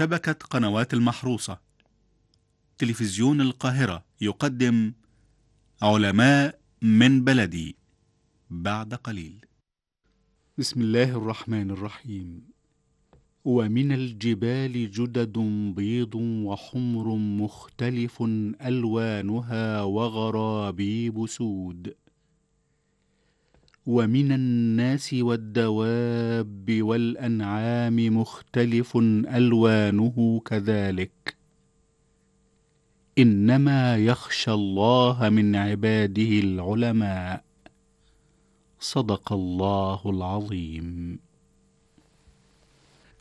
شبكة قنوات المحروسة تلفزيون القاهرة يقدم علماء من بلدي بعد قليل بسم الله الرحمن الرحيم ومن الجبال جدد بيض وحمر مختلف ألوانها وغرابيب سود ومن الناس والدواب والانعام مختلف الوانه كذلك انما يخشى الله من عباده العلماء صدق الله العظيم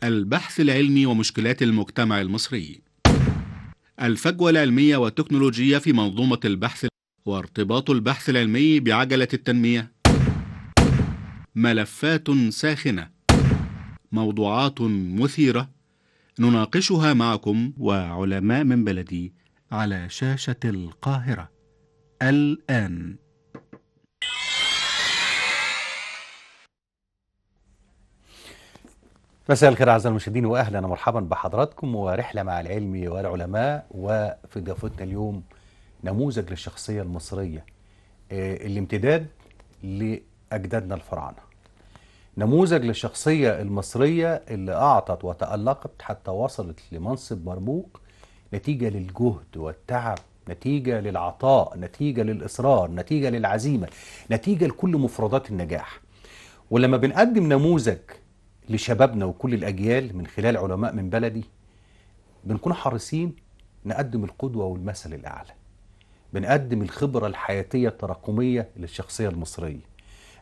البحث العلمي ومشكلات المجتمع المصري الفجوة العلمية والتكنولوجية في منظومة البحث وارتباط البحث العلمي بعجلة التنمية ملفات ساخنة موضوعات مثيرة نناقشها معكم وعلماء من بلدي على شاشة القاهرة الآن مساء الخير اعزائي المشاهدين واهلا ومرحبا بحضراتكم ورحله مع العلم والعلماء وفي ضيافتنا اليوم نموذج للشخصيه المصريه آه، الامتداد لاجدادنا الفراعنه نموذج للشخصية المصرية اللي أعطت وتألقت حتى وصلت لمنصب مرموق نتيجة للجهد والتعب نتيجة للعطاء نتيجة للإصرار نتيجة للعزيمة نتيجة لكل مفردات النجاح ولما بنقدم نموذج لشبابنا وكل الأجيال من خلال علماء من بلدي بنكون حريصين نقدم القدوة والمثل الأعلى بنقدم الخبرة الحياتية التراكمية للشخصية المصرية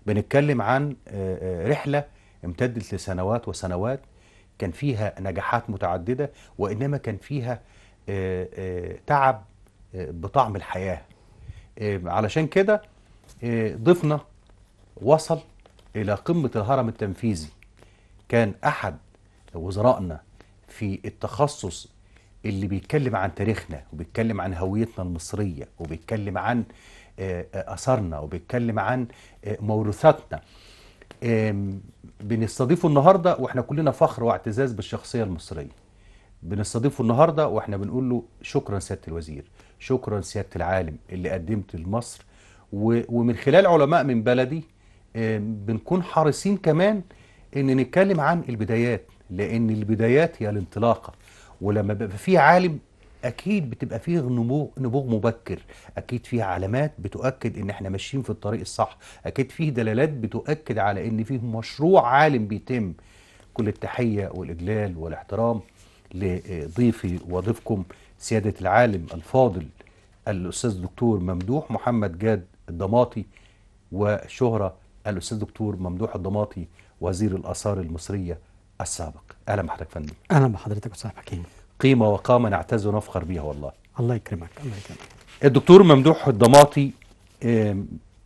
بنتكلم عن آه، آه، رحلة امتدت لسنوات وسنوات كان فيها نجاحات متعددة وإنما كان فيها آه، تعب بطعم الحياة علشان كده ضيفنا وصل إلى قمة الهرم التنفيذي كان أحد وزرائنا في التخصص اللي بيتكلم عن تاريخنا وبيتكلم عن هويتنا المصرية وبيتكلم عن اثرنا وبيتكلم عن موروثاتنا بنستضيفه النهارده واحنا كلنا فخر واعتزاز بالشخصيه المصريه بنستضيفه النهارده واحنا بنقول له شكرا سياده الوزير شكرا سياده العالم اللي قدمت لمصر ومن خلال علماء من بلدي بنكون حريصين كمان ان نتكلم عن البدايات لان البدايات هي الانطلاقه ولما بيبقى في عالم اكيد بتبقى فيه نبوغ نبوغ مبكر اكيد فيه علامات بتؤكد ان احنا ماشيين في الطريق الصح اكيد فيه دلالات بتؤكد على ان فيه مشروع عالم بيتم كل التحيه والاجلال والاحترام لضيفي وضيفكم سياده العالم الفاضل الاستاذ دكتور ممدوح محمد جاد الضماطي وشهره الاستاذ دكتور ممدوح الضماطي وزير الاثار المصريه السابق اهلا بحضرتك فندم اهلا بحضرتك استاذ حكيم قيمة وقامة نعتز ونفخر بها والله الله يكرمك الله يكرمك الدكتور ممدوح الضماطي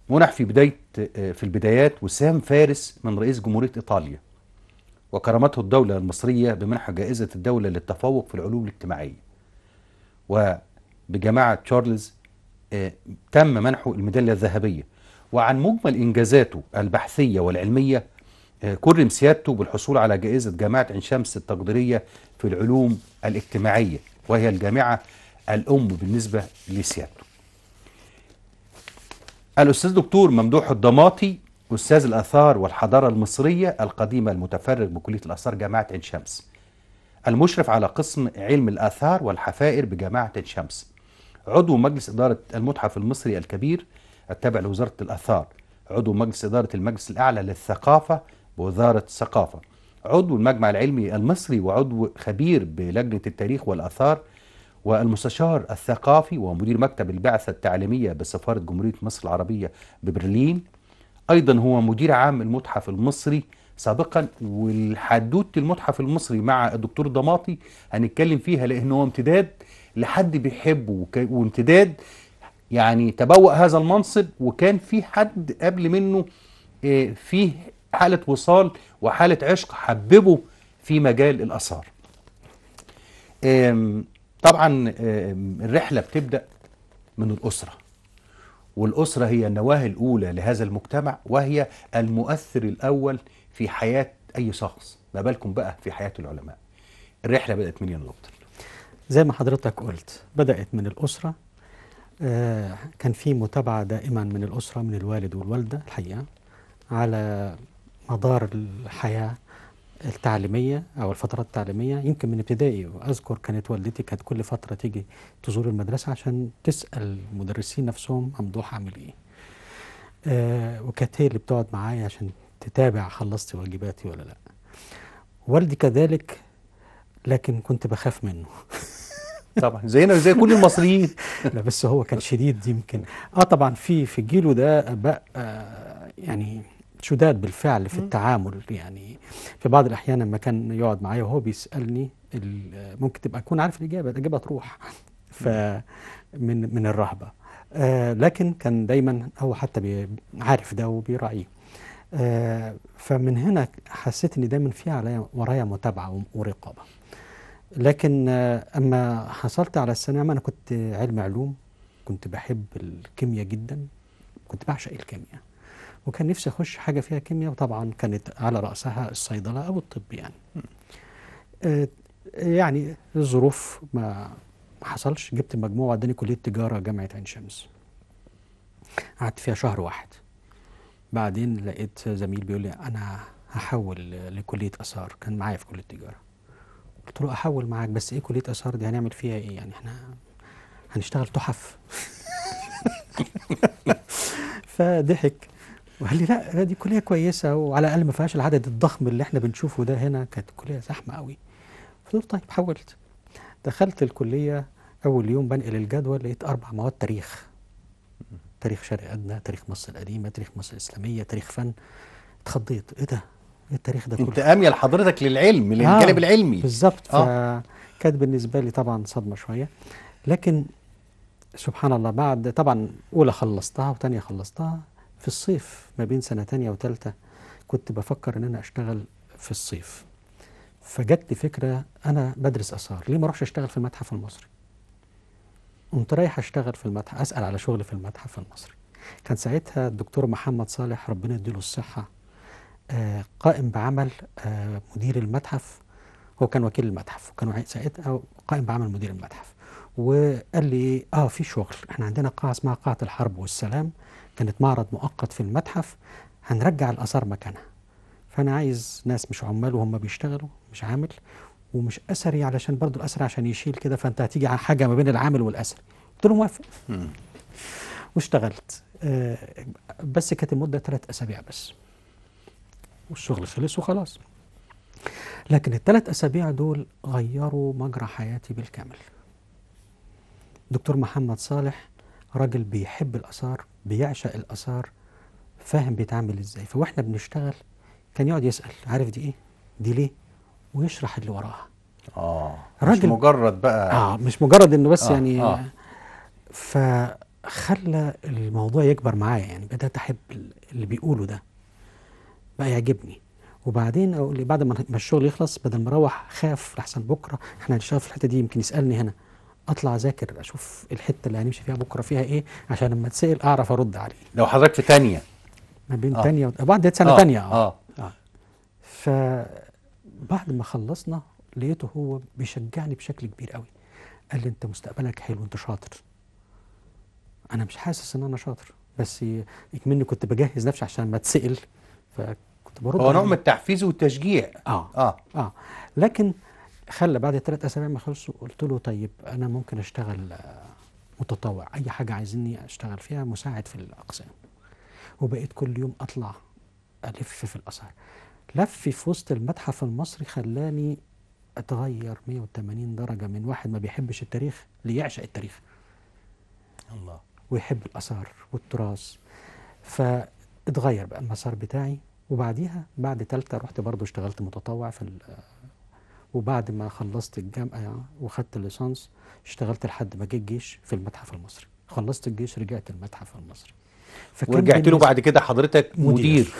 منح في بداية آه، في البدايات وسام فارس من رئيس جمهورية إيطاليا وكرمته الدولة المصرية بمنح جائزة الدولة للتفوق في العلوم الاجتماعية وبجماعة تشارلز آه، تم منحه الميدالية الذهبية وعن مجمل إنجازاته البحثية والعلمية كرم سيادته بالحصول على جائزة جامعة عين شمس التقديرية في العلوم الاجتماعية وهي الجامعة الأم بالنسبة لسيادته الأستاذ دكتور ممدوح الضماطي أستاذ الآثار والحضارة المصرية القديمة المتفرغ بكلية الآثار جامعة عين شمس المشرف على قسم علم الآثار والحفائر بجامعة عين شمس عضو مجلس إدارة المتحف المصري الكبير التابع لوزارة الآثار عضو مجلس إدارة المجلس الأعلى للثقافة وزارة الثقافة عضو المجمع العلمي المصري وعضو خبير بلجنة التاريخ والآثار والمستشار الثقافي ومدير مكتب البعثة التعليمية بسفارة جمهورية مصر العربية ببرلين أيضا هو مدير عام المتحف المصري سابقا والحدوتة المتحف المصري مع الدكتور ضماطي هنتكلم فيها لأنه هو امتداد لحد بيحبه وامتداد يعني تبوأ هذا المنصب وكان في حد قبل منه آه، فيه حالة وصال وحالة عشق حببه في مجال الآثار طبعا الرحلة بتبدأ من الأسرة والأسرة هي النواهي الأولى لهذا المجتمع وهي المؤثر الأول في حياة أي شخص ما بالكم بقى في حياة العلماء الرحلة بدأت من يا دكتور زي ما حضرتك قلت بدأت من الأسرة آه، كان في متابعة دائما من الأسرة من الوالد والوالدة الحقيقة على مدار الحياه التعليميه او الفترات التعليميه يمكن من ابتدائي واذكر كانت والدتي كانت كل فتره تيجي تزور المدرسه عشان تسال المدرسين نفسهم ممدوح عامل ايه آه وكانت هي اللي بتقعد معايا عشان تتابع خلصت واجباتي ولا لا والدي كذلك لكن كنت بخاف منه طبعا زينا زي كل المصريين لا بس هو كان شديد يمكن اه طبعا في في جيله ده بقى آه يعني شداد بالفعل في التعامل يعني في بعض الأحيان لما كان يقعد معايا وهو بيسألني ممكن تبقى أكون عارف الإجابة الإجابة تروح ف من الرهبة آه لكن كان دايما هو حتى عارف ده وبيراعيه آه فمن هنا حسيت ان دايما في عليا ورايا متابعه ورقابه لكن آه اما حصلت على الثانويه انا كنت علم علوم كنت بحب الكيمياء جدا كنت بعشق الكيمياء وكان نفسي اخش حاجه فيها كيمياء وطبعا كانت على راسها الصيدله او الطب يعني آه، يعني الظروف ما حصلش جبت مجموعه وداني كليه تجاره جامعه عين شمس قعدت فيها شهر واحد بعدين لقيت زميل بيقول لي انا هحول لكليه اثار كان معايا في كليه تجارة قلت له احول معاك بس ايه كليه اثار دي هنعمل فيها ايه يعني احنا هنشتغل تحف فضحك وقال لي لا لا دي كليه كويسه وعلى الاقل ما فيهاش العدد الضخم اللي احنا بنشوفه ده هنا كانت كليه زحمه قوي فقلت طيب حولت دخلت الكليه اول يوم بنقل الجدول لقيت اربع مواد تاريخ تاريخ شرق ادنى تاريخ مصر القديمه تاريخ مصر الاسلاميه تاريخ فن اتخضيت ايه ده ايه التاريخ ده كله انت اميل حضرتك للعلم للجانب آه العلمي بالظبط آه. فكانت بالنسبه لي طبعا صدمه شويه لكن سبحان الله بعد طبعا اولى خلصتها وثانيه خلصتها في الصيف ما بين سنة تانية وتالتة كنت بفكر ان انا اشتغل في الصيف فجت لي فكرة انا بدرس اثار ليه ما اروحش اشتغل في المتحف المصري قمت رايح اشتغل في المتحف اسال على شغل في المتحف المصري كان ساعتها الدكتور محمد صالح ربنا يديله الصحة آه، قائم بعمل آه، مدير المتحف هو كان وكيل المتحف وكان ساعتها قائم بعمل مدير المتحف وقال لي اه في شغل احنا عندنا قاعه اسمها قاعه الحرب والسلام كانت معرض مؤقت في المتحف هنرجع الآثار مكانها فأنا عايز ناس مش عمال وهم بيشتغلوا مش عامل ومش أثري علشان برضو الأثر عشان يشيل كده فأنت هتيجي على حاجة ما بين العامل والأثري قلت له موافق واشتغلت آه، بس كانت المدة ثلاث أسابيع بس والشغل خلص وخلاص لكن الثلاث أسابيع دول غيروا مجرى حياتي بالكامل دكتور محمد صالح راجل بيحب الآثار بيعشق الاثار فاهم بيتعامل ازاي فواحنا بنشتغل كان يقعد يسال عارف دي ايه دي ليه ويشرح اللي وراها اه مش مجرد بقى اه مش مجرد انه بس آه يعني آه فخلى الموضوع يكبر معايا يعني بدات احب اللي بيقوله ده بقى يعجبني وبعدين اقول بعد ما الشغل يخلص بدل ما اروح خاف لحسن بكره احنا هنشتغل في الحته دي يمكن يسالني هنا اطلع اذاكر اشوف الحته اللي هنمشي فيها بكره فيها ايه عشان لما اتسال اعرف ارد عليه لو حضرتك في ثانيه ما بين آه. تانية بعد سنه آه. تانية اه, آه. آه. فبعد ما خلصنا لقيته هو بيشجعني بشكل كبير قوي قال لي انت مستقبلك حلو انت شاطر انا مش حاسس ان انا شاطر بس اكمني كنت بجهز نفسي عشان ما اتسال فكنت برد هو نوع من التحفيز والتشجيع اه اه اه لكن خلى بعد ثلاث اسابيع ما خلصوا قلت له طيب انا ممكن اشتغل آه، متطوع اي حاجه عايزيني اشتغل فيها مساعد في الاقسام وبقيت كل يوم اطلع الف في الاثار لفي في وسط المتحف المصري خلاني اتغير 180 درجه من واحد ما بيحبش التاريخ ليعشق التاريخ الله ويحب الاثار والتراث فاتغير بقى المسار بتاعي وبعديها بعد ثالثه رحت برضو اشتغلت متطوع في وبعد ما خلصت الجامعه وخدت الليسانس اشتغلت لحد ما جه الجيش في المتحف المصري خلصت الجيش رجعت المتحف المصري ورجعت له بعد كده حضرتك مدير, مدير.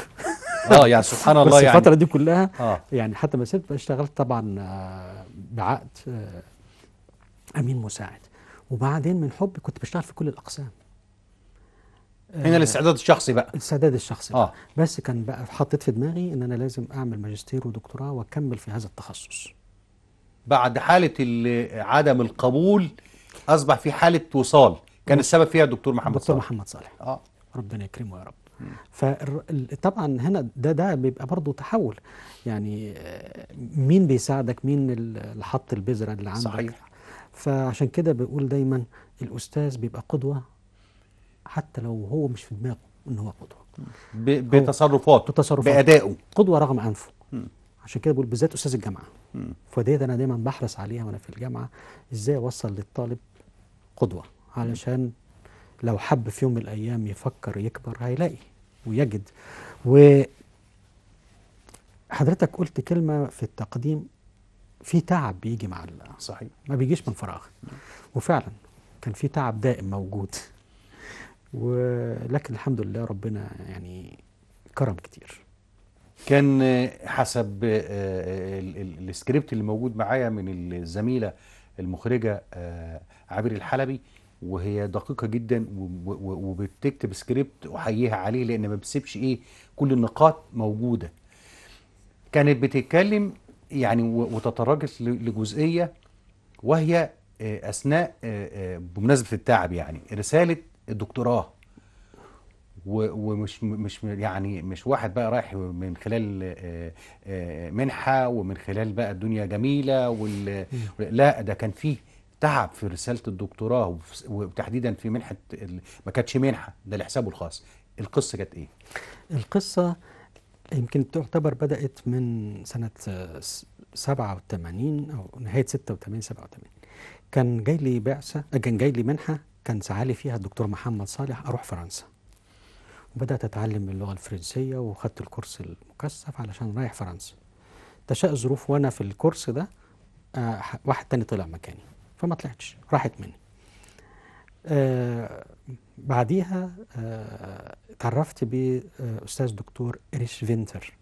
اه يعني سبحان الله بس يعني الفتره دي كلها آه. يعني حتى ما سبت اشتغلت طبعا آه، بعقد آه، امين مساعد وبعدين من حبي كنت بشتغل في كل الاقسام آه، هنا الاستعداد الشخصي بقى الاستعداد الشخصي بقى. آه. بس كان بقى حطيت في دماغي ان انا لازم اعمل ماجستير ودكتوراه واكمل في هذا التخصص بعد حالة عدم القبول أصبح في حالة وصال كان السبب فيها الدكتور محمد دكتور صالح محمد صالح آه. ربنا يكرمه يا رب فطبعا هنا ده ده بيبقى برضه تحول يعني آه، مين بيساعدك مين اللي حط البذره اللي عندك صحيح فعشان كده بقول دايما الاستاذ بيبقى قدوه حتى لو هو مش في دماغه ان هو قدوه بتصرفاته بتصرفاته بادائه قدوه رغم انفه عشان كده بقول بالذات استاذ الجامعه فديت انا دايما بحرص عليها وانا في الجامعه ازاي اوصل للطالب قدوه علشان لو حب في يوم من الايام يفكر يكبر هيلاقي ويجد و حضرتك قلت كلمه في التقديم في تعب بيجي مع صحيح ما بيجيش من فراغ وفعلا كان في تعب دائم موجود ولكن الحمد لله ربنا يعني كرم كتير كان حسب آه، السكريبت اللي موجود معايا من الزميله المخرجه آه، عابر الحلبي وهي دقيقه جدا وبتكتب سكريبت احييها عليه لان ما بتسيبش ايه كل النقاط موجوده كانت بتتكلم يعني وتتراجل لجزئيه وهي آه، اثناء بمناسبه التعب يعني رساله الدكتوراه ومش مش يعني مش واحد بقى رايح من خلال آه، آه، منحه ومن خلال بقى الدنيا جميله وال... لا ده كان فيه تعب في رساله الدكتوراه وتحديدا في منحه ما كانتش منحه ده لحسابه الخاص القصه كانت ايه القصه يمكن تعتبر بدات من سنه 87 او نهايه 86 87 كان جاي لي بعثه كان جاي لي منحه كان سعالي فيها الدكتور محمد صالح اروح فرنسا وبدأت أتعلم اللغة الفرنسية وخدت الكورس المكثف علشان رايح فرنسا تشاء الظروف وأنا في الكورس ده آه واحد تاني طلع مكاني فما طلعتش راحت مني آه بعديها آه تعرفت بأستاذ دكتور إريش فينتر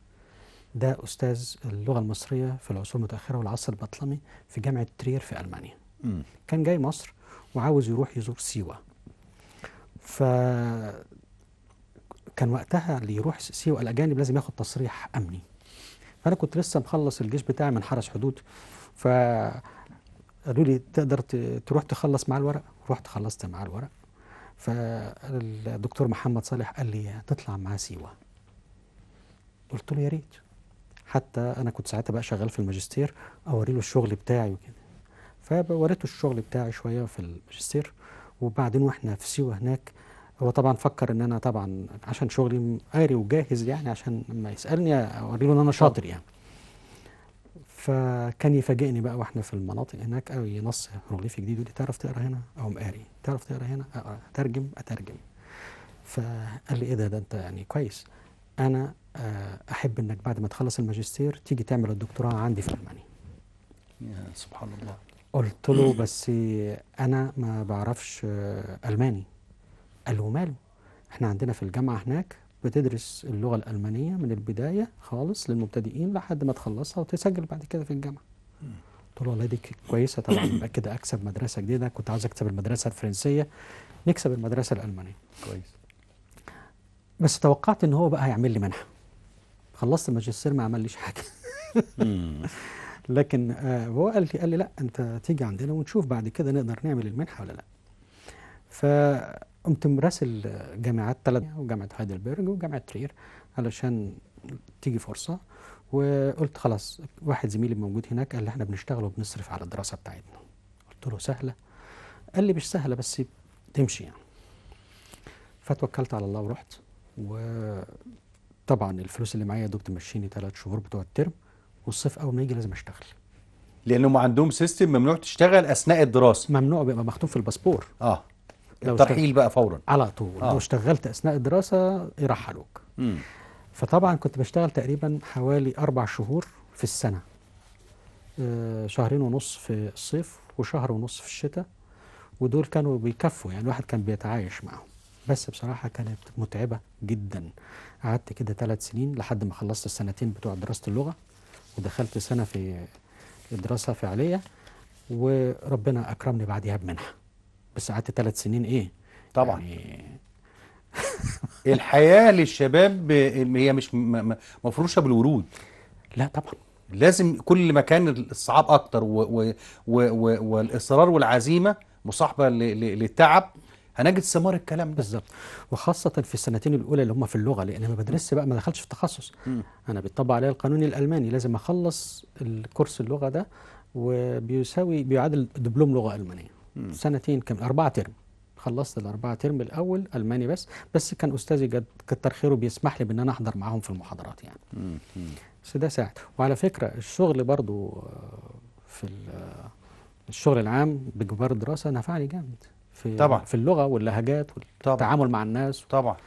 ده أستاذ اللغة المصرية في العصور المتأخرة والعصر البطلمي في جامعة ترير في ألمانيا م. كان جاي مصر وعاوز يروح يزور سيوة ف كان وقتها اللي يروح سيوا الأجانب لازم ياخد تصريح أمني فأنا كنت لسه مخلص الجيش بتاعي من حرس حدود ف قالوا لي تقدر تروح تخلص مع الورق رحت خلصت مع الورق فالدكتور محمد صالح قال لي تطلع مع سيوا قلت له يا ريت حتى أنا كنت ساعتها بقى شغال في الماجستير أوري له الشغل بتاعي وكده فوريته الشغل بتاعي شوية في الماجستير وبعدين واحنا في سيوة هناك هو طبعا فكر ان انا طبعا عشان شغلي قاري وجاهز يعني عشان لما يسالني اوري له ان انا شاطر يعني فكان يفاجئني بقى واحنا في المناطق هناك او ينص هيروغليفي جديد يقول لي تعرف تقرا هنا اقوم قاري تعرف تقرا هنا اقرا اترجم اترجم فقال لي ايه ده ده انت يعني كويس انا آه، احب انك بعد ما تخلص الماجستير تيجي تعمل الدكتوراه عندي في المانيا يا سبحان الله قلت له بس انا ما بعرفش آه، الماني قال له ماله احنا عندنا في الجامعة هناك بتدرس اللغة الألمانية من البداية خالص للمبتدئين لحد ما تخلصها وتسجل بعد كده في الجامعة قلت له والله دي كويسة طبعا يبقى كده أكسب مدرسة جديدة كنت عاوز أكسب المدرسة الفرنسية نكسب المدرسة الألمانية كويس بس توقعت إن هو بقى هيعمل لي منحة خلصت الماجستير ما عمليش حاجة لكن آه هو قال لي قال لي لا أنت تيجي عندنا ونشوف بعد كده نقدر نعمل المنحة ولا لا ف قمت مراسل جامعات ثلاث وجامعه هايدلبرج وجامعه ترير علشان تيجي فرصه وقلت خلاص واحد زميلي موجود هناك قال لي احنا بنشتغل وبنصرف على الدراسه بتاعتنا قلت له سهله قال لي مش سهله بس تمشي يعني فتوكلت على الله ورحت وطبعا الفلوس اللي معايا دوب تمشيني ثلاث شهور بتوع الترم والصيف اول ما يجي لازم اشتغل ما عندهم سيستم ممنوع تشتغل اثناء الدراسه ممنوع بيبقى مكتوب في الباسبور اه لو الترحيل بقى فورا على طول آه. لو اشتغلت اثناء الدراسه يرحلوك مم. فطبعا كنت بشتغل تقريبا حوالي اربع شهور في السنه آه شهرين ونص في الصيف وشهر ونص في الشتاء ودول كانوا بيكفوا يعني الواحد كان بيتعايش معهم بس بصراحه كانت متعبه جدا قعدت كده ثلاث سنين لحد ما خلصت السنتين بتوع دراسه اللغه ودخلت سنه في دراسه فعليه وربنا اكرمني بعدها بمنحه بس قعدت ثلاث سنين ايه طبعا يعني... الحياه للشباب هي مش مفروشه بالورود لا طبعا لازم كل ما كان الصعاب اكتر و و و و والاصرار والعزيمه مصاحبه للتعب هنجد ثمار الكلام ده بالظبط وخاصه في السنتين الاولى اللي هم في اللغه لان ما بدرسش بقى ما دخلتش في التخصص انا بيطبق عليا القانون الالماني لازم اخلص الكورس اللغه ده وبيساوي بيعادل دبلوم لغه المانيه سنتين كم أربعة ترم خلصت الأربعة ترم الأول ألماني بس بس كان أستاذي قد كتر خيره بيسمح لي بأن أنا أحضر معاهم في المحاضرات يعني بس ده ساعد وعلى فكرة الشغل برضو آه، في آه، الشغل العام بجوار الدراسة نفعني جامد في طبعا في اللغة واللهجات والتعامل طبعا مع الناس طبعا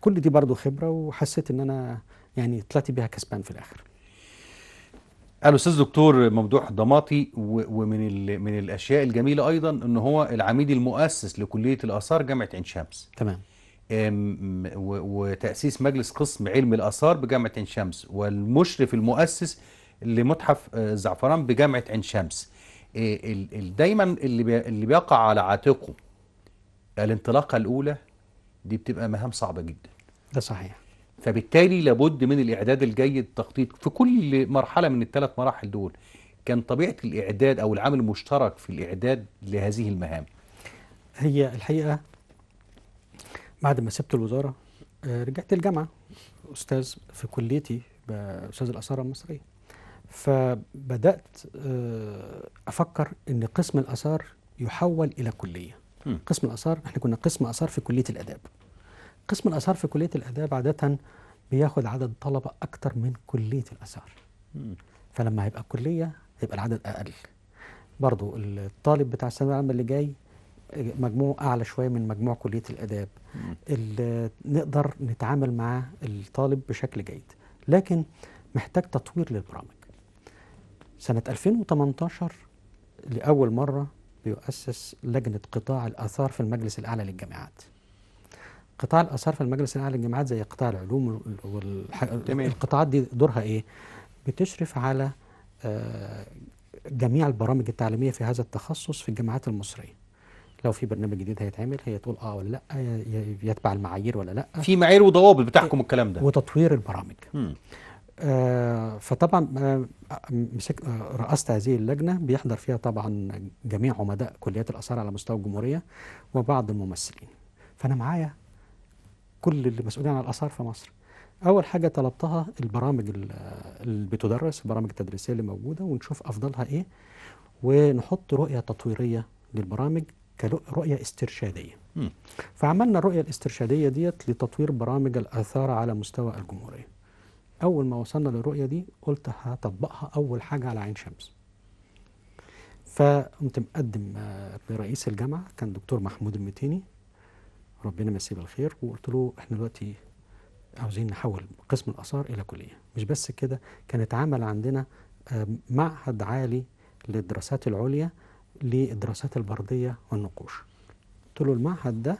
كل دي برضو خبرة وحسيت إن أنا يعني طلعت بيها كسبان في الآخر الاستاذ دكتور ممدوح ضماطي ومن من الاشياء الجميله ايضا ان هو العميد المؤسس لكليه الاثار جامعه عين شمس تمام وتاسيس مجلس قسم علم الاثار بجامعه عين شمس والمشرف المؤسس لمتحف الزعفران آه، بجامعه عين شمس آه، دايما اللي اللي بيقع على عاتقه الانطلاقه الاولى دي بتبقى مهام صعبه جدا ده صحيح فبالتالي لابد من الإعداد الجيد التخطيط في كل مرحلة من الثلاث مراحل دول كان طبيعة الإعداد أو العمل المشترك في الإعداد لهذه المهام هي الحقيقة بعد ما سبت الوزارة آه، رجعت الجامعة أستاذ في كليتي أستاذ الآثار المصرية فبدأت آه، أفكر أن قسم الآثار يحول إلى كلية قسم الآثار احنا كنا قسم آثار في كلية الآداب قسم الآثار في كلية الآداب عادة بياخد عدد طلبة أكتر من كلية الآثار فلما هيبقى كلية هيبقى العدد أقل برضو الطالب بتاع الثانوية العامة اللي جاي مجموع أعلى شوية من مجموع كلية الآداب اللي نقدر نتعامل مع الطالب بشكل جيد لكن محتاج تطوير للبرامج سنة 2018 لأول مرة بيؤسس لجنة قطاع الآثار في المجلس الأعلى للجامعات قطاع الاثار في المجلس الاعلى للجامعات زي قطاع العلوم والقطاعات دي دورها ايه؟ بتشرف على آه، جميع البرامج التعليميه في هذا التخصص في الجامعات المصريه. لو في برنامج جديد هيتعمل هي تقول اه ولا لا يتبع المعايير ولا لا في معايير وضوابط بتحكم الكلام ده وتطوير البرامج آه فطبعا آه مسك آه، رأست هذه اللجنة بيحضر فيها طبعا جميع عمداء كليات الآثار على مستوى الجمهورية وبعض الممثلين فأنا معايا كل المسؤولين عن الآثار في مصر أول حاجة طلبتها البرامج اللي بتدرس البرامج التدريسية اللي موجودة ونشوف أفضلها إيه ونحط رؤية تطويرية للبرامج كرؤية استرشادية فعملنا الرؤية الاسترشادية ديت لتطوير برامج الآثار على مستوى الجمهورية أول ما وصلنا للرؤية دي قلت هطبقها أول حاجة على عين شمس فقمت مقدم آه، لرئيس الجامعة كان دكتور محمود المتيني ربنا مسيب بالخير وقلت له احنا دلوقتي عاوزين نحول قسم الاثار الى كليه مش بس كده كان اتعمل عندنا معهد عالي للدراسات العليا للدراسات البرديه والنقوش قلت له المعهد ده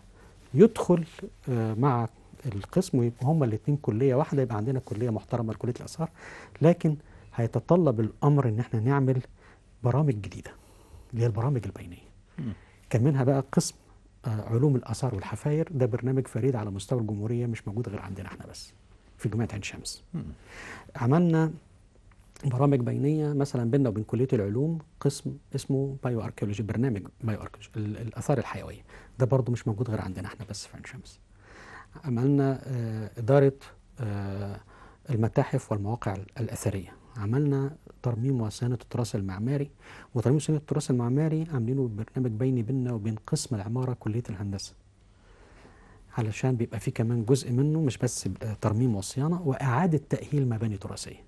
يدخل آه، مع القسم ويبقى هما الاثنين كليه واحده يبقى عندنا كليه محترمه لكليه الاثار لكن هيتطلب الامر ان احنا نعمل برامج جديده اللي هي البرامج البينيه كان منها بقى قسم آه، علوم الاثار والحفاير ده برنامج فريد على مستوى الجمهوريه مش موجود غير عندنا احنا بس في جامعه عين شمس عملنا برامج بينيه مثلا بيننا وبين كليه العلوم قسم اسمه بايو اركيولوجي برنامج بايو اركيولوجي الاثار الحيويه ده برضه مش موجود غير عندنا احنا بس في عين شمس عملنا آه، اداره آه، المتاحف والمواقع الاثريه عملنا ترميم وصيانة التراث المعماري وترميم وصيانة التراث المعماري عاملينه برنامج بيني بيننا وبين قسم العمارة كلية الهندسة علشان بيبقى فيه كمان جزء منه مش بس ترميم وصيانة وإعادة تأهيل مباني تراثية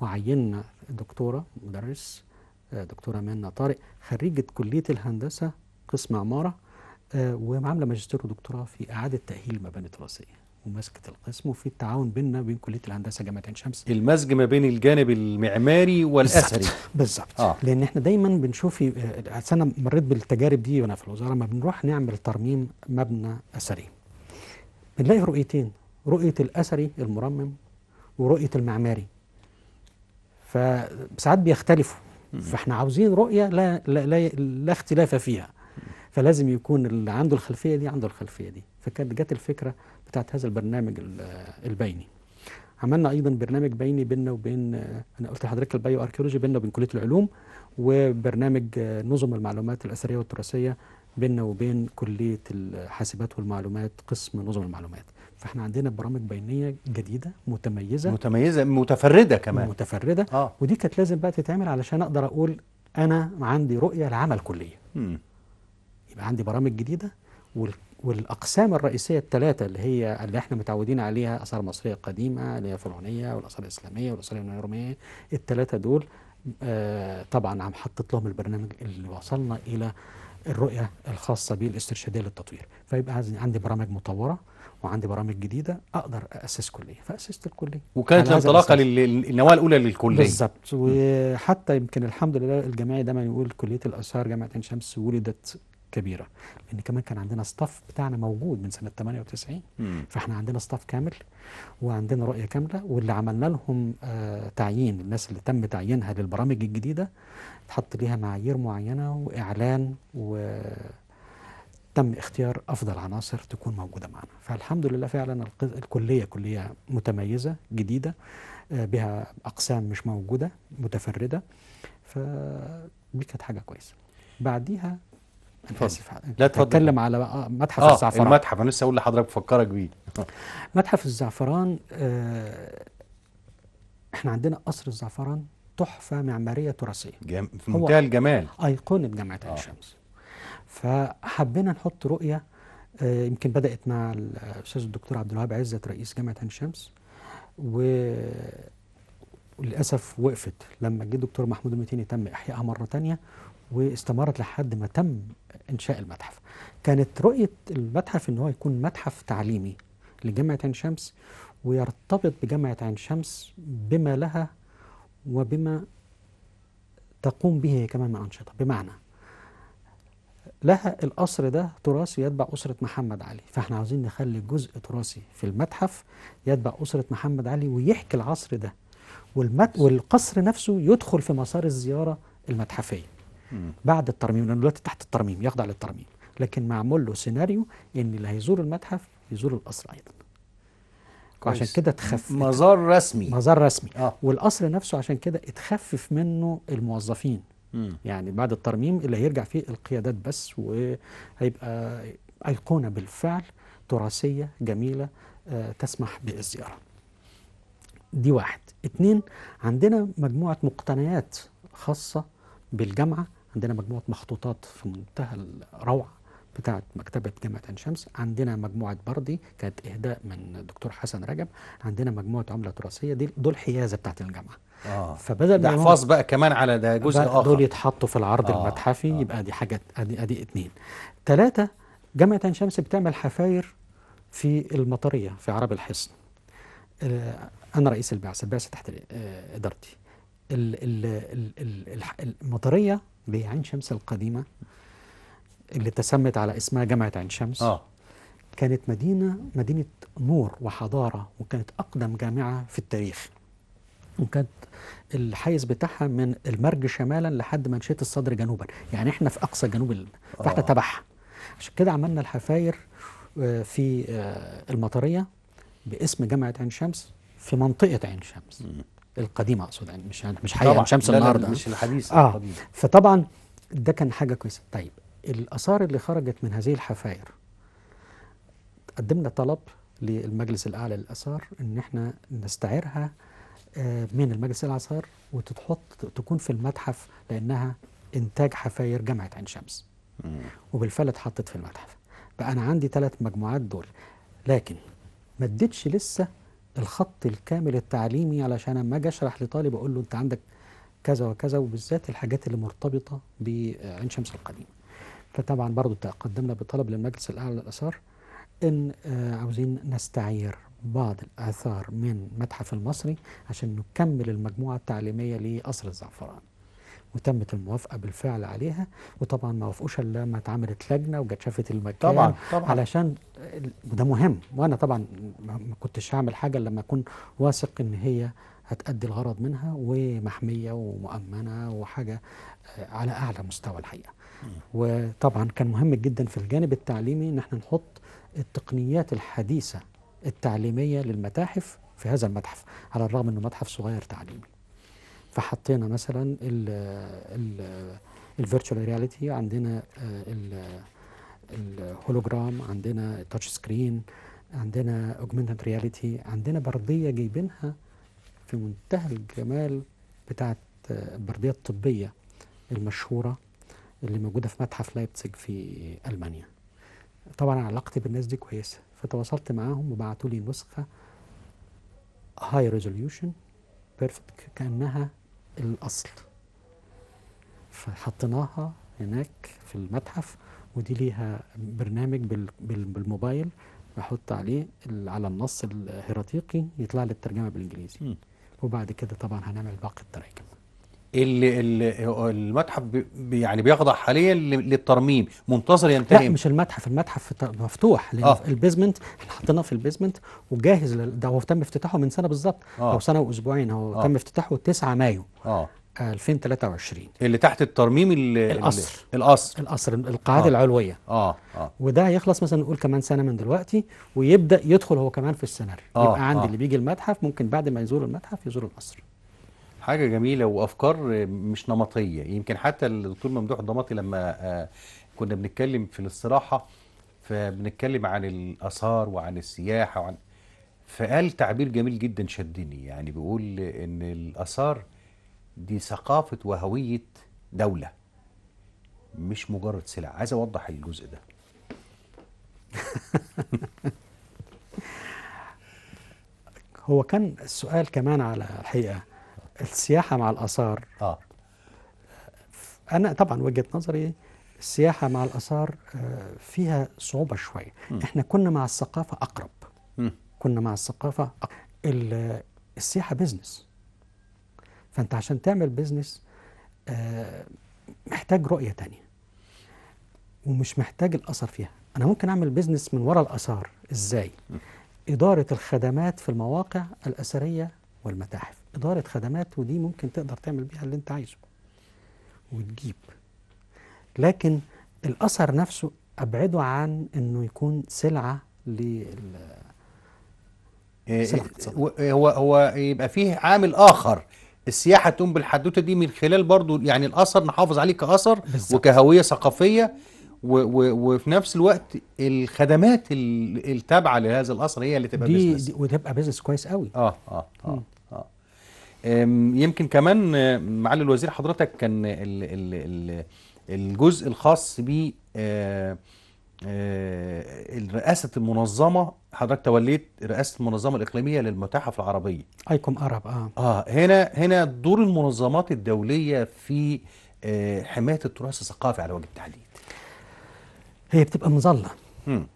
وعيننا آه، دكتورة مدرس دكتورة منى طارق خريجة كلية الهندسة قسم عمارة آه، وعاملة ماجستير ودكتوراه في إعادة تأهيل مباني تراثية وماسكه القسم وفي التعاون بيننا وبين كليه الهندسه جامعه عين شمس المزج ما بين الجانب المعماري والاثري بالظبط آه. لان احنا دايما بنشوف انا مريت بالتجارب دي وانا في الوزاره ما بنروح نعمل ترميم مبنى اثري بنلاقي رؤيتين رؤيه الاثري المرمم ورؤيه المعماري فساعات بيختلفوا فاحنا عاوزين رؤيه لا لا لا, لا اختلاف فيها فلازم يكون اللي عنده الخلفيه دي عنده الخلفيه دي فكانت جت الفكره بتاعت هذا البرنامج البيني عملنا ايضا برنامج بيني بيننا وبين انا قلت لحضرتك البايو اركيولوجي بيننا وبين كليه العلوم وبرنامج آه، نظم المعلومات الاثريه والتراثيه بيننا وبين كليه الحاسبات والمعلومات قسم نظم المعلومات فاحنا عندنا برامج بينيه جديده متميزه متميزه متفرده كمان متفرده آه. ودي كانت لازم بقى تتعمل علشان اقدر اقول انا عندي رؤيه لعمل كليه م. عندي برامج جديده والاقسام الرئيسيه الثلاثه اللي هي اللي احنا متعودين عليها اثار مصريه قديمه اللي هي فرعونيه والاثار الاسلاميه والاثار اليونانيه الثلاثه دول آه طبعا عم حطت لهم البرنامج اللي وصلنا الى الرؤيه الخاصه بيه الاسترشاديه للتطوير فيبقى عندي برامج مطوره وعندي برامج جديده اقدر اسس كليه فاسست الكليه وكانت الانطلاقه للنواه الاولى للكليه بالظبط وحتى يمكن الحمد لله الجميع دايما يقول كليه الاثار جامعه عين شمس ولدت كبيره لان كمان كان عندنا ستاف بتاعنا موجود من سنه 98 مم. فاحنا عندنا ستاف كامل وعندنا رؤيه كامله واللي عملنا لهم آه تعيين الناس اللي تم تعيينها للبرامج الجديده اتحط ليها معايير معينه واعلان و تم اختيار افضل عناصر تكون موجوده معنا فالحمد لله فعلا الكليه كليه متميزه جديده آه، بها اقسام مش موجوده متفرده فدي كانت حاجه كويسه بعديها انفصل لا تتكلم على متحف آه الزعفران المتحف انا لسه اقول لحضرتك بفكرك بيه متحف الزعفران آه احنا عندنا قصر الزعفران تحفه معماريه تراثيه جم... في منتهى الجمال ايقونه جامعه عين آه. شمس فحبينا نحط رؤيه آه، يمكن بدات مع الاستاذ الدكتور عبد الوهاب عزت رئيس جامعه عين شمس و وللاسف وقفت لما جه الدكتور محمود المتيني تم احيائها مره تانية واستمرت لحد ما تم انشاء المتحف كانت رؤيه المتحف ان هو يكون متحف تعليمي لجامعه عين شمس ويرتبط بجامعه عين شمس بما لها وبما تقوم به هي كمان من انشطه بمعنى لها القصر ده تراثي يتبع أسرة محمد علي فاحنا عاوزين نخلي جزء تراثي في المتحف يتبع أسرة محمد علي ويحكي العصر ده والمت... والقصر نفسه يدخل في مسار الزيارة المتحفية بعد الترميم لانه دلوقتي تحت الترميم يخضع للترميم لكن معمول له سيناريو ان اللي هيزور المتحف يزور القصر ايضا عشان كده تخفف مزار رسمي مزار رسمي آه. والقصر نفسه عشان كده اتخفف منه الموظفين مم. يعني بعد الترميم اللي هيرجع فيه القيادات بس وهيبقى ايقونه بالفعل تراثيه جميله آه، تسمح بالزياره دي واحد اتنين عندنا مجموعه مقتنيات خاصه بالجامعه عندنا مجموعه مخطوطات في منتهى الروعه بتاعه مكتبه جامعه عين شمس عندنا مجموعه بردي كانت اهداء من الدكتور حسن رجب عندنا مجموعه عمله تراثيه دي دول حيازه بتاعه الجامعه آه. فبدل ده حفاظ بقى كمان على ده جزء اخر دول يتحطوا في العرض آه. المتحفي آه. يبقى دي حاجه ادي ادي اتنين ثلاثه جامعه عين شمس بتعمل حفاير في المطريه في عرب الحصن آه، انا رئيس البعثه البعثه تحت آه، ادارتي المطريه بعين شمس القديمة اللي تسمت على اسمها جامعة عين شمس آه. كانت مدينة مدينة نور وحضارة وكانت أقدم جامعة في التاريخ وكانت الحيز بتاعها من المرج شمالا لحد منشية الصدر جنوبا يعني احنا في أقصى جنوب فاحنا آه. تبعها عشان كده عملنا الحفاير آه، في آه، المطرية باسم جامعة عين شمس في منطقة عين شمس القديمه اقصد يعني مش يعني، مش حقيقه مش شمس النهارده مش الحديث اه القديم. فطبعا ده كان حاجه كويسه طيب الاثار اللي خرجت من هذه الحفاير قدمنا طلب للمجلس الاعلى للاثار ان احنا نستعيرها آه، من المجلس الاثار وتتحط تكون في المتحف لانها انتاج حفاير جامعه عين شمس وبالفعل اتحطت في المتحف بقى انا عندي ثلاث مجموعات دول لكن ما اديتش لسه الخط الكامل التعليمي علشان اما اجي اشرح لطالب اقول له انت عندك كذا وكذا وبالذات الحاجات اللي مرتبطه بعين شمس القديم. فطبعا برضو تقدمنا بطلب للمجلس الاعلى للاثار ان آه، عاوزين نستعير بعض الاثار من المتحف المصري عشان نكمل المجموعه التعليميه لقصر الزعفران. وتمت الموافقه بالفعل عليها وطبعا ما وافقوش الا لما اتعملت لجنه وجت شافت المكان طبعا طبعا علشان وده مهم وانا طبعا ما كنتش هعمل حاجه الا لما اكون واثق ان هي هتأدي الغرض منها ومحميه ومؤمنه وحاجه آه، على اعلى مستوى الحقيقه. وطبعا كان مهم جدا في الجانب التعليمي ان احنا نحط التقنيات الحديثه التعليميه للمتاحف في هذا المتحف على الرغم انه متحف صغير تعليمي. فحطينا مثلا الفيرتشوال رياليتي عندنا آه، الهولوجرام عندنا التاتش سكرين عندنا اوجمنتد رياليتي عندنا برديه جايبينها في منتهى الجمال بتاعت آه، البرديه الطبيه المشهوره اللي موجوده في متحف لايبتسج في المانيا طبعا علاقتي بالناس دي كويسه فتواصلت معاهم وبعتوا لي نسخه هاي ريزوليوشن بيرفكت كانها الاصل فحطيناها هناك في المتحف ودي ليها برنامج بالموبايل بحط عليه على النص الهيراتيقي يطلع لي الترجمه بالانجليزي وبعد كده طبعا هنعمل باقي التراجم اللي, اللي آه، المتحف يعني بيخضع حاليا للترميم منتظر ينتهي لا مش المتحف المتحف مفتوح لان آه. البيزمنت احنا حطيناه في البيزمنت وجاهز ده هو تم افتتاحه من سنه بالظبط آه. او سنه واسبوعين هو آه. تم افتتاحه 9 مايو اه 2023 اللي تحت الترميم القصر القصر القصر القاعده آه. العلويه اه اه وده هيخلص مثلا نقول كمان سنه من دلوقتي ويبدا يدخل هو كمان في السيناريو آه. يبقى عندي آه. اللي بيجي المتحف ممكن بعد ما يزور المتحف يزور القصر حاجه جميله وافكار مش نمطيه يمكن حتى الدكتور ممدوح الضماطي لما آه، كنا بنتكلم في الاستراحه فبنتكلم عن الاثار وعن السياحه وعن فقال تعبير جميل جدا شدني يعني بيقول ان الاثار دي ثقافه وهويه دوله مش مجرد سلع عايز اوضح الجزء ده هو كان السؤال كمان على الحقيقه السياحه مع الاثار اه انا طبعا وجهه نظري السياحه مع الاثار آه، فيها صعوبه شويه احنا كنا مع الثقافه اقرب م. كنا مع الثقافه أقرب. السياحه بزنس فانت عشان تعمل بزنس آه، محتاج رؤيه تانية ومش محتاج الاثر فيها انا ممكن اعمل بزنس من وراء الاثار ازاي اداره الخدمات في المواقع الاثريه والمتاحف إدارة خدمات ودي ممكن تقدر تعمل بيها اللي أنت عايزه وتجيب لكن الأثر نفسه أبعده عن إنه يكون سلعة لل إيه، إيه، سلعة هو هو يبقى فيه عامل آخر السياحة تقوم بالحدوتة دي من خلال برضو يعني الأثر نحافظ عليه كأثر بالزبط. وكهوية ثقافية و و وفي نفس الوقت الخدمات التابعة لهذا الأثر هي اللي تبقى دي بيزنس دي وتبقى بيزنس كويس قوي اه اه اه م. يمكن كمان آه، معالي الوزير حضرتك كان الـ الـ الجزء الخاص ب آه، آه، رئاسة المنظمة حضرتك توليت رئاسة المنظمة الإقليمية للمتاحف العربية أيكم أرب آه. آه هنا هنا دور المنظمات الدولية في حماية التراث الثقافي على وجه التحديد هي بتبقى مظلة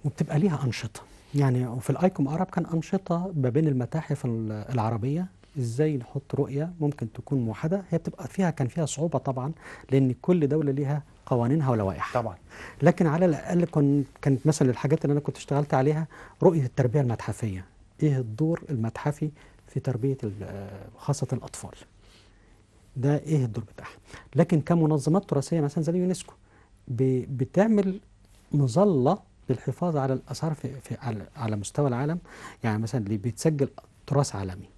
وبتبقى ليها أنشطة يعني وفي الأيكوم أرب كان أنشطة ما بين المتاحف العربية ازاي نحط رؤيه ممكن تكون موحده هي بتبقى فيها كان فيها صعوبه طبعا لان كل دوله ليها قوانينها ولوائحها طبعا لكن على الاقل كانت مثلا الحاجات اللي انا كنت اشتغلت عليها رؤيه التربيه المتحفيه ايه الدور المتحفي في تربيه خاصه الاطفال ده ايه الدور بتاعها لكن كمنظمات تراثيه مثلا زي اليونسكو بتعمل مظله للحفاظ على الاثار في, في على مستوى العالم يعني مثلا اللي بيتسجل تراث عالمي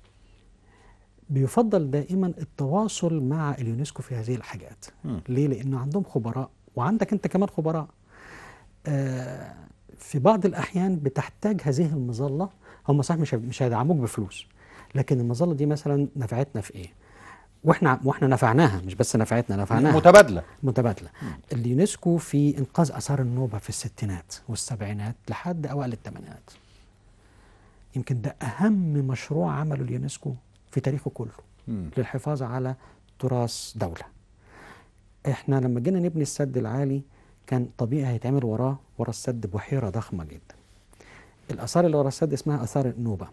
بيفضل دائما التواصل مع اليونسكو في هذه الحاجات م. ليه لانه عندهم خبراء وعندك انت كمان خبراء آه في بعض الاحيان بتحتاج هذه المظله هم صح مش مش هيدعموك بفلوس لكن المظله دي مثلا نفعتنا في ايه واحنا واحنا نفعناها مش بس نفعتنا نفعناها متبادله متبادله اليونسكو في انقاذ اثار النوبه في الستينات والسبعينات لحد اوائل الثمانينات يمكن ده اهم مشروع عمله اليونسكو في تاريخه كله م. للحفاظ على تراث دولة احنا لما جينا نبني السد العالي كان طبيعي هيتعمل وراه ورا السد بحيرة ضخمة جدا الآثار اللي ورا السد اسمها آثار النوبة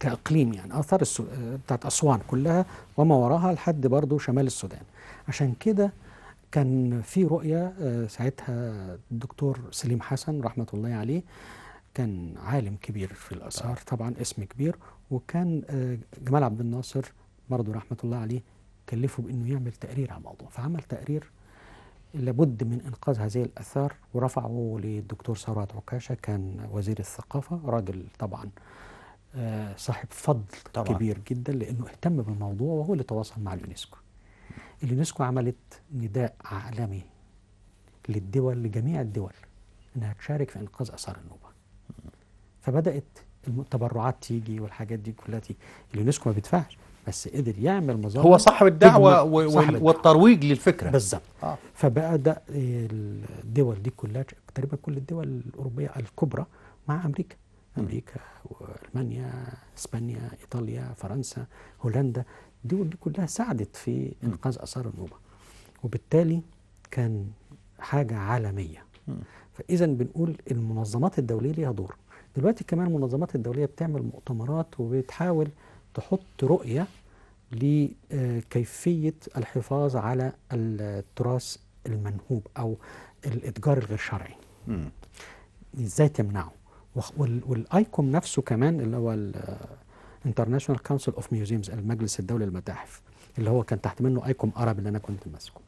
كإقليم يعني آثار السو... بتاعت أسوان كلها وما وراها لحد برضه شمال السودان عشان كده كان في رؤية آه، ساعتها الدكتور سليم حسن رحمة الله عليه كان عالم كبير في الآثار آه. طبعا اسم كبير وكان آه، جمال عبد الناصر برضه رحمه الله عليه كلفه بانه يعمل تقرير على الموضوع فعمل تقرير لابد من انقاذ هذه الاثار ورفعه للدكتور ثروت عكاشه كان وزير الثقافه راجل طبعا آه، صاحب فضل طبعا. كبير جدا لانه اهتم بالموضوع وهو اللي تواصل مع اليونسكو اليونسكو عملت نداء عالمي للدول لجميع الدول انها تشارك في انقاذ اثار النوبه فبدات التبرعات تيجي والحاجات دي كلها تيجي اليونسكو ما بيدفعش بس قدر يعمل مظاهر هو صاحب الدعوه والترويج للفكره بالظبط آه. فبقى ده الدول دي كلها تقريبا كل الدول الاوروبيه الكبرى مع امريكا امريكا والمانيا اسبانيا ايطاليا فرنسا هولندا الدول دي كلها ساعدت في انقاذ اثار النوبه وبالتالي كان حاجه عالميه فاذا بنقول المنظمات الدوليه ليها دور دلوقتي كمان المنظمات الدولية بتعمل مؤتمرات وبتحاول تحط رؤية لكيفية الحفاظ على التراث المنهوب أو الإتجار الغير شرعي إزاي تمنعه والايكوم نفسه كمان اللي هو الانترناشونال كونسل اوف ميوزيمز المجلس الدولي للمتاحف اللي هو كان تحت منه ايكوم ارب اللي انا كنت ماسكه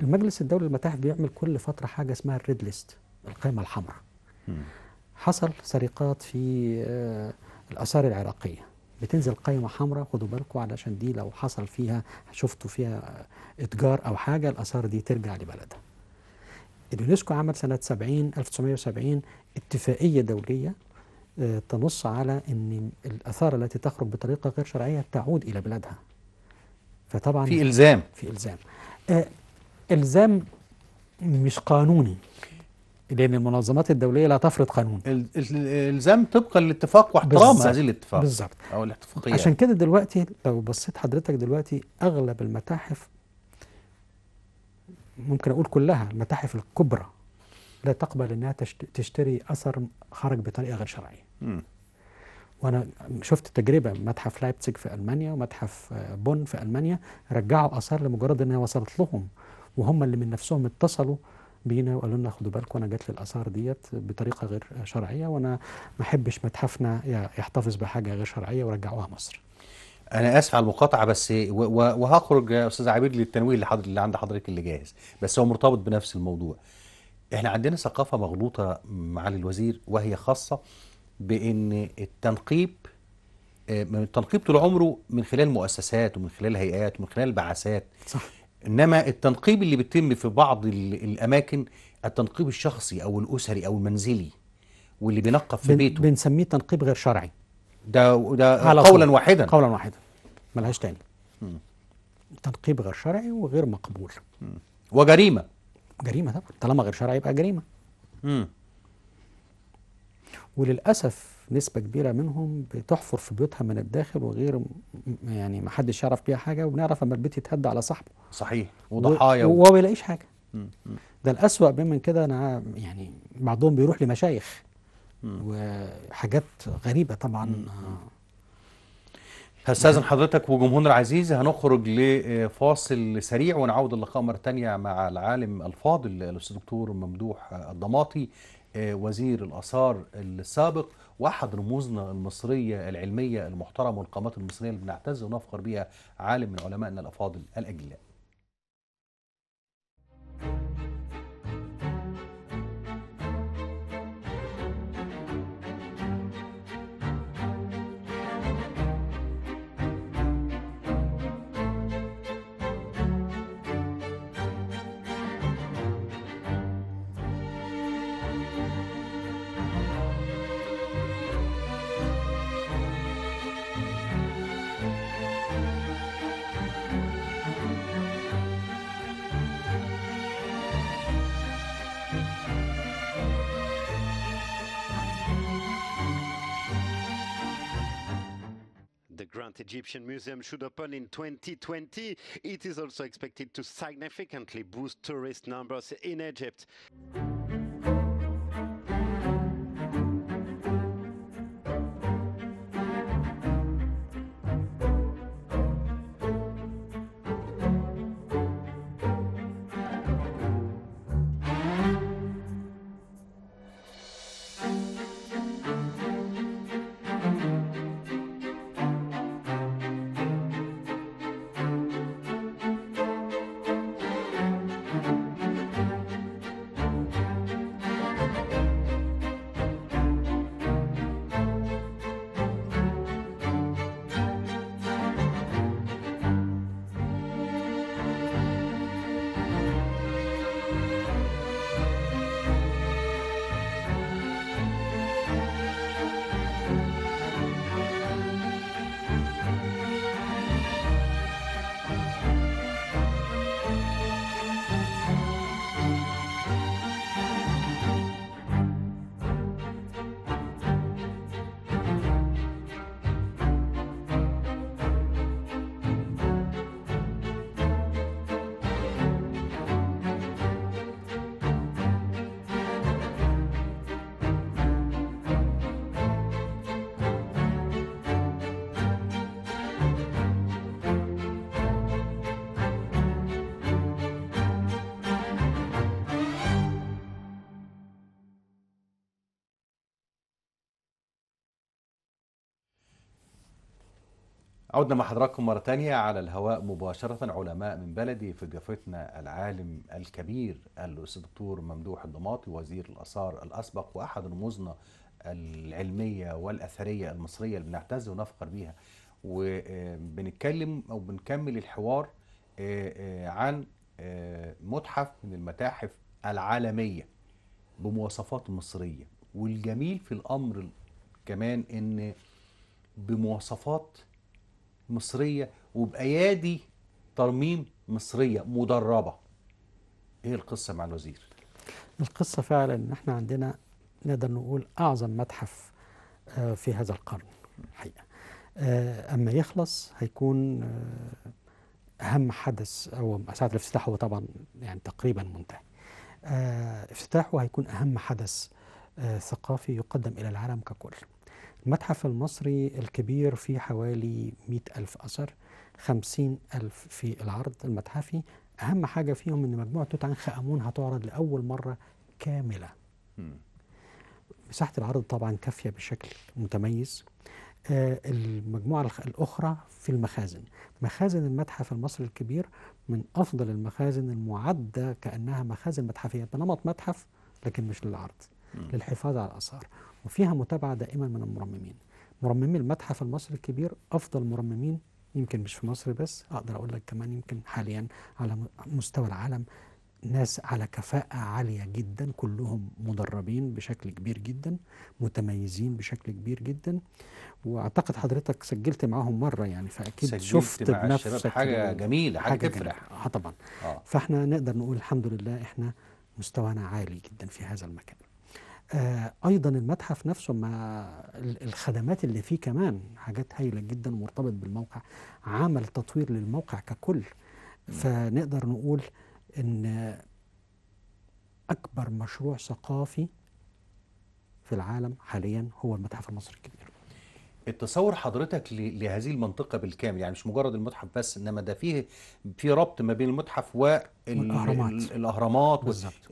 المجلس الدولي للمتاحف بيعمل كل فتره حاجه اسمها الريد ليست القائمه الحمراء حصل سرقات في آه، الآثار العراقية بتنزل قائمة حمراء خدوا بالكم علشان دي لو حصل فيها شفتوا فيها إتجار أو حاجة الآثار دي ترجع لبلدها اليونسكو عمل سنة 70 1970 اتفاقية دولية آه، تنص على أن الآثار التي تخرج بطريقة غير شرعية تعود إلى بلادها فطبعا في إلزام في إلزام آه إلزام مش قانوني لأن المنظمات الدولية لا تفرض قانون الإلزام طبقا للاتفاق واحترام هذه الاتفاق بالظبط أو الاتفاقية عشان كده دلوقتي لو بصيت حضرتك دلوقتي أغلب المتاحف ممكن أقول كلها المتاحف الكبرى لا تقبل إنها تشتري أثر خرج بطريقة غير شرعية م. وانا شفت تجربه متحف لايبتسك في المانيا ومتحف آه، بون في المانيا رجعوا اثار لمجرد انها وصلت لهم وهم اللي من نفسهم اتصلوا بينا وقالوا لنا خدوا بالكم انا جات لي الاثار ديت بطريقه غير شرعيه وانا ما احبش متحفنا يحتفظ بحاجه غير شرعيه ورجعوها مصر. انا اسف على المقاطعه بس وهخرج يا استاذ عبيد للتنويه اللي, حضر اللي عند حضرتك اللي جاهز بس هو مرتبط بنفس الموضوع. احنا عندنا ثقافه مغلوطه معالي الوزير وهي خاصه بان التنقيب التنقيب آه، طول عمره من خلال مؤسسات ومن خلال هيئات ومن خلال بعثات صح انما التنقيب اللي بيتم في بعض الاماكن التنقيب الشخصي او الاسري او المنزلي واللي بينقب في بن بيته بنسميه تنقيب غير شرعي ده ده قولا واحدا قولا واحدا ملهاش تاني م. تنقيب غير شرعي وغير مقبول م. وجريمه جريمه طبعا طالما غير شرعي يبقى جريمه م. وللاسف نسبة كبيرة منهم بتحفر في بيوتها من الداخل وغير يعني ما حدش يعرف بيها حاجة وبنعرف أما البيت يتهد على صاحبه صحيح وضحايا وهو ما بيلاقيش حاجة ده الأسوأ من كده أنا يعني بعضهم بيروح لمشايخ وحاجات غريبة طبعا استاذن هستاذن حضرتك وجمهورنا العزيز هنخرج لفاصل سريع ونعود اللقاء مره ثانيه مع العالم الفاضل الاستاذ الدكتور ممدوح الضماطي آه، وزير الاثار السابق واحد رموزنا المصريه العلميه المحترمه والقامات المصريه اللي بنعتز ونفخر بها عالم من علمائنا الافاضل الاجلاء. grand Egyptian Museum should open in 2020. It is also expected to significantly boost tourist numbers in Egypt. عدنا مع حضراتكم مرة تانية على الهواء مباشرة علماء من بلدي في ضيفتنا العالم الكبير الأستاذ الدكتور ممدوح الضماطي وزير الآثار الأسبق وأحد رموزنا العلمية والأثرية المصرية اللي بنعتز ونفخر بيها وبنتكلم أو بنكمل الحوار آه، آه، عن آه، متحف من المتاحف العالمية بمواصفات مصرية والجميل في الأمر كمان إن بمواصفات مصرية وبأيادي ترميم مصرية مدربة ايه القصة مع الوزير؟ القصة فعلا ان احنا عندنا نقدر نقول اعظم متحف آه، في هذا القرن الحقيقة آه، اما يخلص هيكون آه، اهم حدث او ساعة الافتتاح هو طبعا يعني تقريبا منتهي افتتاحه هيكون اهم حدث ثقافي يقدم الى العالم ككل المتحف المصري الكبير فيه حوالي 100 ألف أثر 50 ألف في العرض المتحفي أهم حاجة فيهم أن مجموعة توت عنخ آمون هتعرض لأول مرة كاملة مساحة العرض طبعا كافية بشكل متميز آه، المجموعة الأخرى في المخازن مخازن المتحف المصري الكبير من أفضل المخازن المعدة كأنها مخازن متحفية بنمط متحف لكن مش للعرض للحفاظ على الآثار وفيها متابعة دائما من المرممين مرممي المتحف المصري الكبير أفضل مرممين يمكن مش في مصر بس أقدر أقول لك كمان يمكن حاليا على مستوى العالم ناس على كفاءة عالية جدا كلهم مدربين بشكل كبير جدا متميزين بشكل كبير جدا واعتقد حضرتك سجلت معاهم مرة يعني فأكيد شفت مع بنفسك حاجة جميلة حاجة, حاجة تفرح اه طبعا آه. فاحنا نقدر نقول الحمد لله احنا مستوانا عالي جدا في هذا المكان آه، ايضا المتحف نفسه مع الخدمات اللي فيه كمان حاجات هايله جدا مرتبط بالموقع عمل تطوير للموقع ككل فنقدر نقول ان اكبر مشروع ثقافي في العالم حاليا هو المتحف المصري الكبير التصور حضرتك لهذه المنطقه بالكامل يعني مش مجرد المتحف بس انما ده فيه في ربط ما بين المتحف والاهرامات الاهرامات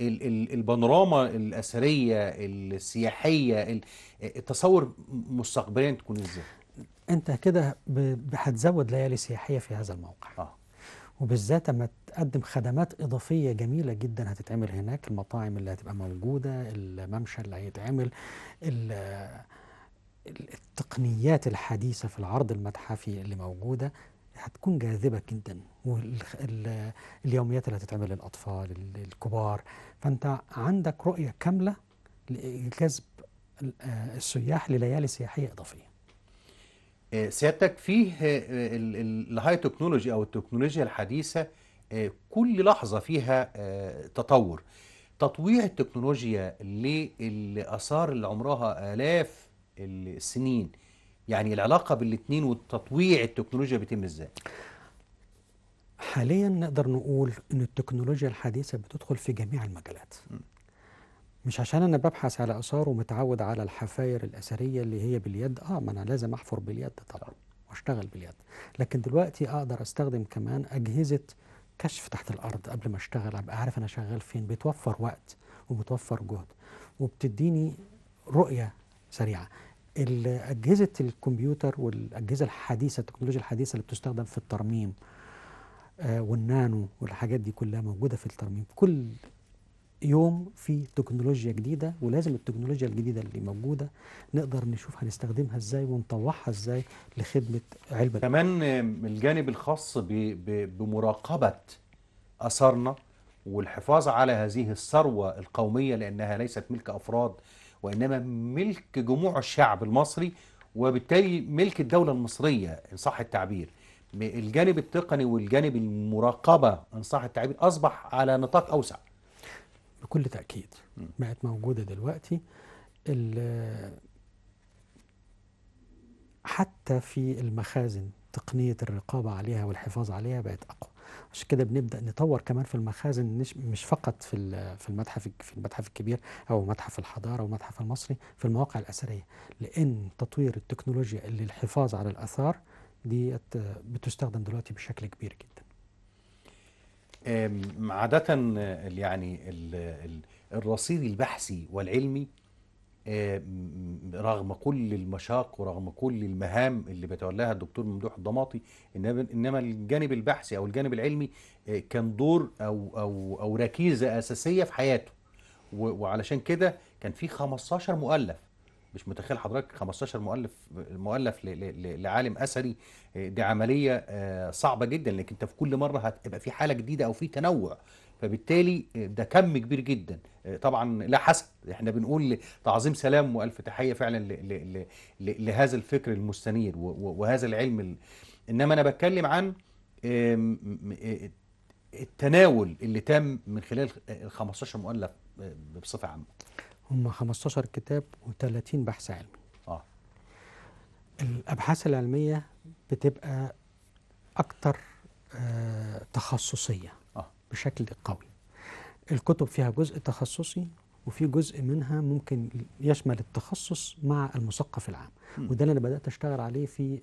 البانوراما الاثريه السياحيه التصور مستقبليا تكون ازاي انت كده هتزود ليالي سياحيه في هذا الموقع آه. وبالذات لما تقدم خدمات إضافية جميلة جدا هتتعمل هناك المطاعم اللي هتبقى موجودة الممشى اللي هيتعمل التقنيات الحديثة في العرض المتحفي اللي موجودة هتكون جاذبة جدا واليوميات اللي هتتعمل للأطفال الكبار فأنت عندك رؤية كاملة لجذب آه، السياح لليالي سياحية إضافية آه، سيادتك فيه آه، الهاي تكنولوجي أو التكنولوجيا الحديثة كل لحظة فيها تطور تطويع التكنولوجيا للآثار اللي عمرها آلاف السنين يعني العلاقه بالاثنين وتطويع التكنولوجيا بيتم ازاي حاليا نقدر نقول ان التكنولوجيا الحديثه بتدخل في جميع المجالات مش عشان انا ببحث على اثار ومتعود على الحفاير الاثريه اللي هي باليد اه ما انا لازم احفر باليد طبعا واشتغل باليد لكن دلوقتي اقدر استخدم كمان اجهزه كشف تحت الارض قبل ما اشتغل ابقى عارف انا شغال فين بتوفر وقت وبتوفر جهد وبتديني رؤيه سريعه اجهزه الكمبيوتر والاجهزه الحديثه التكنولوجيا الحديثه اللي بتستخدم في الترميم آه، والنانو والحاجات دي كلها موجوده في الترميم كل يوم في تكنولوجيا جديده ولازم التكنولوجيا الجديده اللي موجوده نقدر نشوف هنستخدمها ازاي ونطوعها ازاي لخدمه علبه كمان الجانب الخاص بمراقبه اثارنا والحفاظ على هذه الثروه القوميه لانها ليست ملك افراد وإنما ملك جموع الشعب المصري وبالتالي ملك الدولة المصرية إن صح التعبير الجانب التقني والجانب المراقبة إن صح التعبير أصبح على نطاق أوسع بكل تأكيد بقت موجودة دلوقتي حتى في المخازن تقنية الرقابة عليها والحفاظ عليها بقت أقوى عشان كده بنبدا نطور كمان في المخازن مش فقط في في المتحف في المتحف الكبير او متحف الحضاره والمتحف المصري في المواقع الاثريه لان تطوير التكنولوجيا اللي الحفاظ على الاثار دي بتستخدم دلوقتي بشكل كبير جدا عادة يعني الرصيد البحثي والعلمي آه، رغم كل المشاق ورغم كل المهام اللي بتولاها الدكتور ممدوح الضماطي انما الجانب البحثي او الجانب العلمي آه، كان دور او او او ركيزه اساسيه في حياته وعلشان كده كان في 15 مؤلف مش متخيل حضرتك 15 مؤلف مؤلف لعالم اثري آه، دي عمليه صعبه جدا لانك انت في كل مره هتبقى في حاله جديده او في تنوع فبالتالي ده كم كبير جدا طبعا لا حسب احنا بنقول تعظيم سلام والف تحيه فعلا لـ لـ لهذا الفكر المستنير وهذا العلم انما انا بتكلم عن آه، التناول اللي تم من خلال ال 15 مؤلف آه، بصفه عامه هم 15 كتاب و30 بحث علمي اه الابحاث العلميه بتبقى اكتر آه، تخصصيه بشكل قوي الكتب فيها جزء تخصصي وفي جزء منها ممكن يشمل التخصص مع المثقف العام وده اللي انا بدات اشتغل عليه في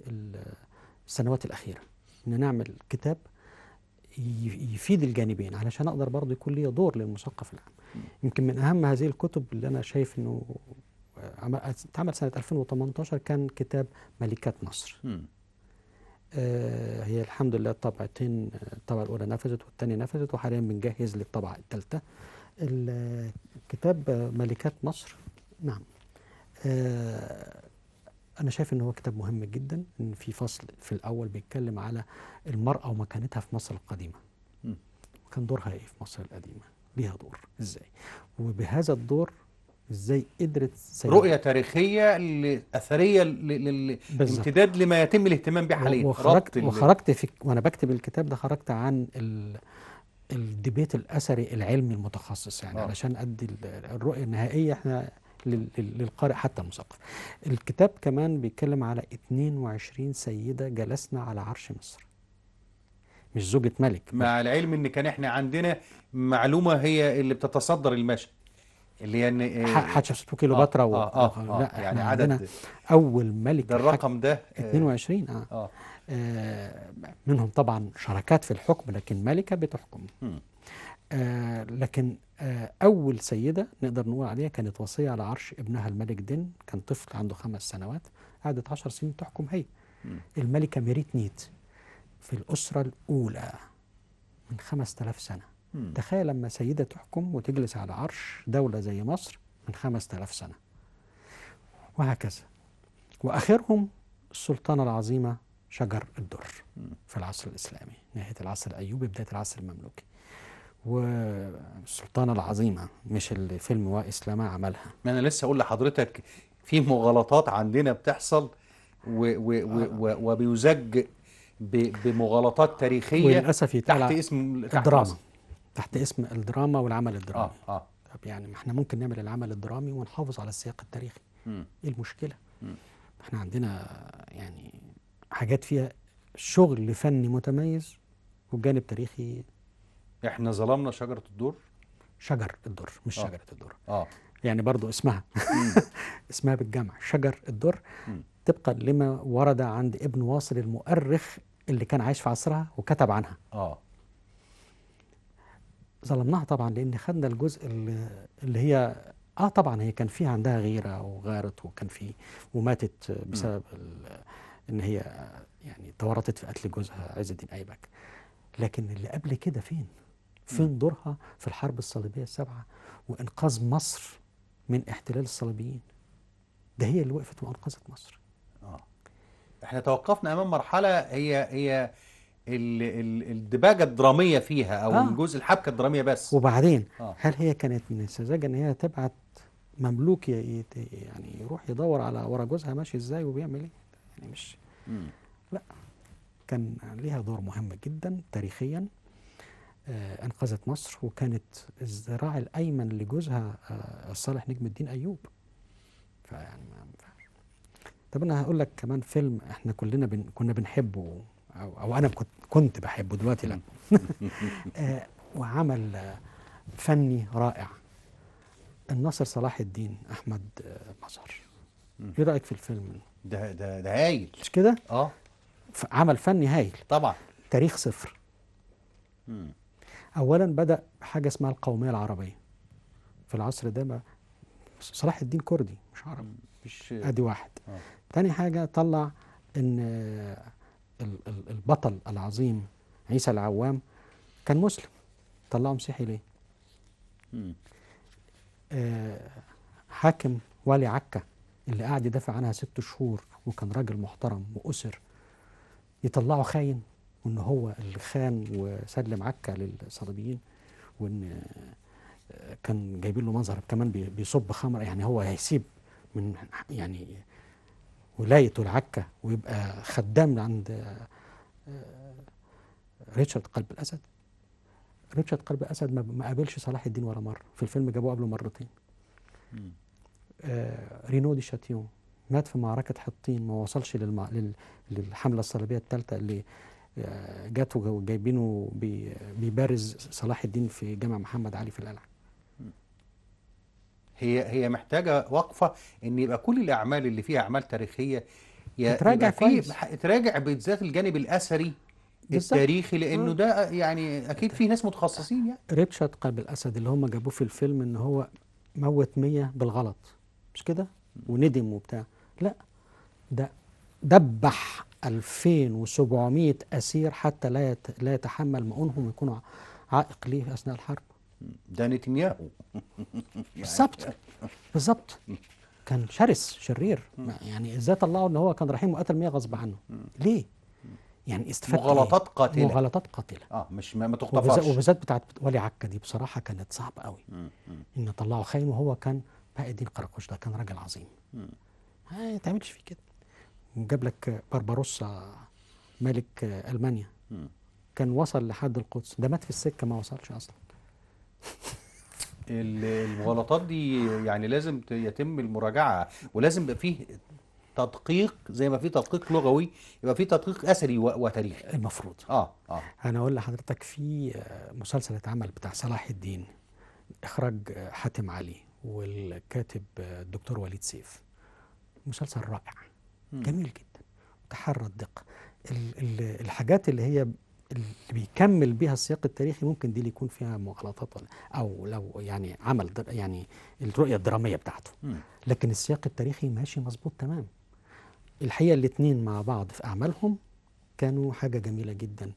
السنوات الاخيره ان نعمل كتاب يفيد الجانبين علشان اقدر برضه يكون ليا دور للمثقف العام يمكن من اهم هذه الكتب اللي انا شايف انه اتعمل سنه 2018 كان كتاب ملكات مصر م. آه، هي الحمد لله الطبعتين آه، الطبعة الأولى نفذت والثانية نفذت وحاليا بنجهز للطبعة الثالثة الكتاب ملكات مصر نعم آه، أنا شايف إن هو كتاب مهم جدا إن في فصل في الأول بيتكلم على المرأة ومكانتها في مصر القديمة وكان دورها إيه في مصر القديمة ليها دور إزاي وبهذا الدور ازاي قدرت سيارة. رؤية تاريخية أثرية للامتداد لما يتم الاهتمام به حاليا وخرجت, وخرجت في وأنا بكتب الكتاب ده خرجت عن الديبيت الأثري العلمي المتخصص يعني آه. علشان أدي الرؤية النهائية احنا للقارئ حتى المثقف الكتاب كمان بيتكلم على 22 سيدة جلسنا على عرش مصر مش زوجة ملك مع العلم ان كان احنا عندنا معلومة هي اللي بتتصدر المشهد اللي هي يعني إيه حتشبسوت كيلوباترا آه،, آه, آه, آه, آه, لا يعني عدد اول ملك ده الرقم ده 22 آه،, آه, آه, آه منهم طبعا شركات في الحكم لكن ملكه بتحكم آه لكن آه اول سيده نقدر نقول عليها كانت وصيه على عرش ابنها الملك دين كان طفل عنده خمس سنوات قعدت 10 سنين تحكم هي الملكه ميريت نيت في الاسره الاولى من 5000 سنه مم. تخيل لما سيدة تحكم وتجلس على عرش دولة زي مصر من 5000 سنة وهكذا وآخرهم السلطانة العظيمة شجر الدر في العصر الإسلامي نهاية العصر الأيوبي بداية العصر المملوكي والسلطانة العظيمة مش اللي فيلم وإسلامة عملها ما أنا لسه أقول لحضرتك في مغالطات عندنا بتحصل و و و آه. وبيزج بمغالطات تاريخية وللأسف تحت اسم الدراما تحت اسم الدراما والعمل الدرامي اه اه طب يعني ما احنا ممكن نعمل العمل الدرامي ونحافظ على السياق التاريخي م. ايه المشكله م. احنا عندنا يعني حاجات فيها شغل فني متميز وجانب تاريخي احنا ظلمنا شجره الدر شجر الدر مش آه. شجره الدر اه يعني برضو اسمها اسمها بالجمع شجر الدر طبقا لما ورد عند ابن واصل المؤرخ اللي كان عايش في عصرها وكتب عنها اه ظلمناها طبعا لان خدنا الجزء اللي هي اه طبعا هي كان فيها عندها غيره وغارت وكان في وماتت بسبب ان هي يعني تورطت في قتل جوزها عز الدين ايبك لكن اللي قبل كده فين؟ فين دورها في الحرب الصليبيه السابعه وانقاذ مصر من احتلال الصليبيين ده هي اللي وقفت وانقذت مصر اه احنا توقفنا امام مرحله هي هي الدباجه الدراميه فيها او آه. الجزء الحبكه الدراميه بس وبعدين آه. هل هي كانت من السذاجه ان هي تبعت مملوك يعني يروح يدور على ورا جوزها ماشي ازاي وبيعمل ايه يعني مش مم. لا كان ليها دور مهم جدا تاريخيا آه انقذت مصر وكانت الذراع الايمن لجوزها آه الصالح نجم الدين ايوب فيعني ما ينفعش طب انا هقول لك كمان فيلم احنا كلنا بن كنا بنحبه او, أو انا كنت كنت بحبه دلوقتي لا آه، وعمل فني رائع الناصر صلاح الدين احمد آه، مظهر ايه رايك في الفيلم ده ده ده هايل مش كده اه عمل فني هايل طبعا تاريخ صفر مم. اولا بدا حاجه اسمها القوميه العربيه في العصر ده ما صلاح الدين كردي مش عربي مش ادي واحد آه. تاني حاجه طلع ان البطل العظيم عيسى العوام كان مسلم طلعه مسيحي ليه؟ آه حاكم والي عكا اللي قاعد يدافع عنها ست شهور وكان راجل محترم وأسر يطلعه خاين وان هو اللي خان وسلم عكا للصليبيين وان آه، كان جايبين له مظهر كمان بيصب خمر يعني هو هيسيب من يعني ولايته العكه ويبقى خدام عند آه، ريتشارد قلب الاسد ريتشارد قلب الاسد ما قابلش صلاح الدين ولا مره في الفيلم جابوه قبله مرتين آه رينو دي شاتيون مات في معركه حطين ما وصلش للمع... لل... للحمله الصليبيه الثالثه اللي آه جات وجايبينه بي... بيبارز صلاح الدين في جامع محمد علي في القلعه هي هي محتاجه وقفه ان يبقى كل الاعمال اللي فيها اعمال تاريخيه يتراجع فيه تراجع بالذات الجانب الاثري التاريخي لانه آه. ده يعني اكيد في ناس متخصصين يعني ريتشارد قلب الاسد اللي هم جابوه في الفيلم ان هو موت 100 بالغلط مش كده وندم وبتاع لا ده دبح 2700 اسير حتى لا لا يتحمل مؤونهم ويكونوا عائق ليه اثناء الحرب ده نتنياهو بالظبط بالظبط كان شرس شرير يعني ازاي طلعوا ان هو كان رحيم وقتل 100 غصب عنه ليه يعني استفاد مغالطات قاتله مغالطات قاتله اه مش ما, ما تغتفرش وبالذات بتاعت ولي عكا دي بصراحه كانت صعبه قوي ان طلعوا خاين وهو كان بهاء الدين قراقوش ده كان راجل عظيم ما يتعملش فيه كده جاب لك بربروسا آه، ملك آه، المانيا كان وصل لحد القدس ده مات في السكه ما وصلش اصلا الغلطات دي يعني لازم يتم المراجعه ولازم يبقى فيه تدقيق زي ما في تدقيق لغوي يبقى في تدقيق اثري وتاريخي المفروض اه اه انا اقول لحضرتك في مسلسل اتعمل بتاع صلاح الدين اخراج حاتم علي والكاتب الدكتور وليد سيف مسلسل رائع جميل جدا تحرى الدقه الحاجات اللي هي اللي بيكمل بيها السياق التاريخي ممكن دي اللي يكون فيها مغالطات او لو يعني عمل يعني الرؤيه الدراميه بتاعته لكن السياق التاريخي ماشي مظبوط تمام الحقيقه الاثنين مع بعض في اعمالهم كانوا حاجه جميله جدا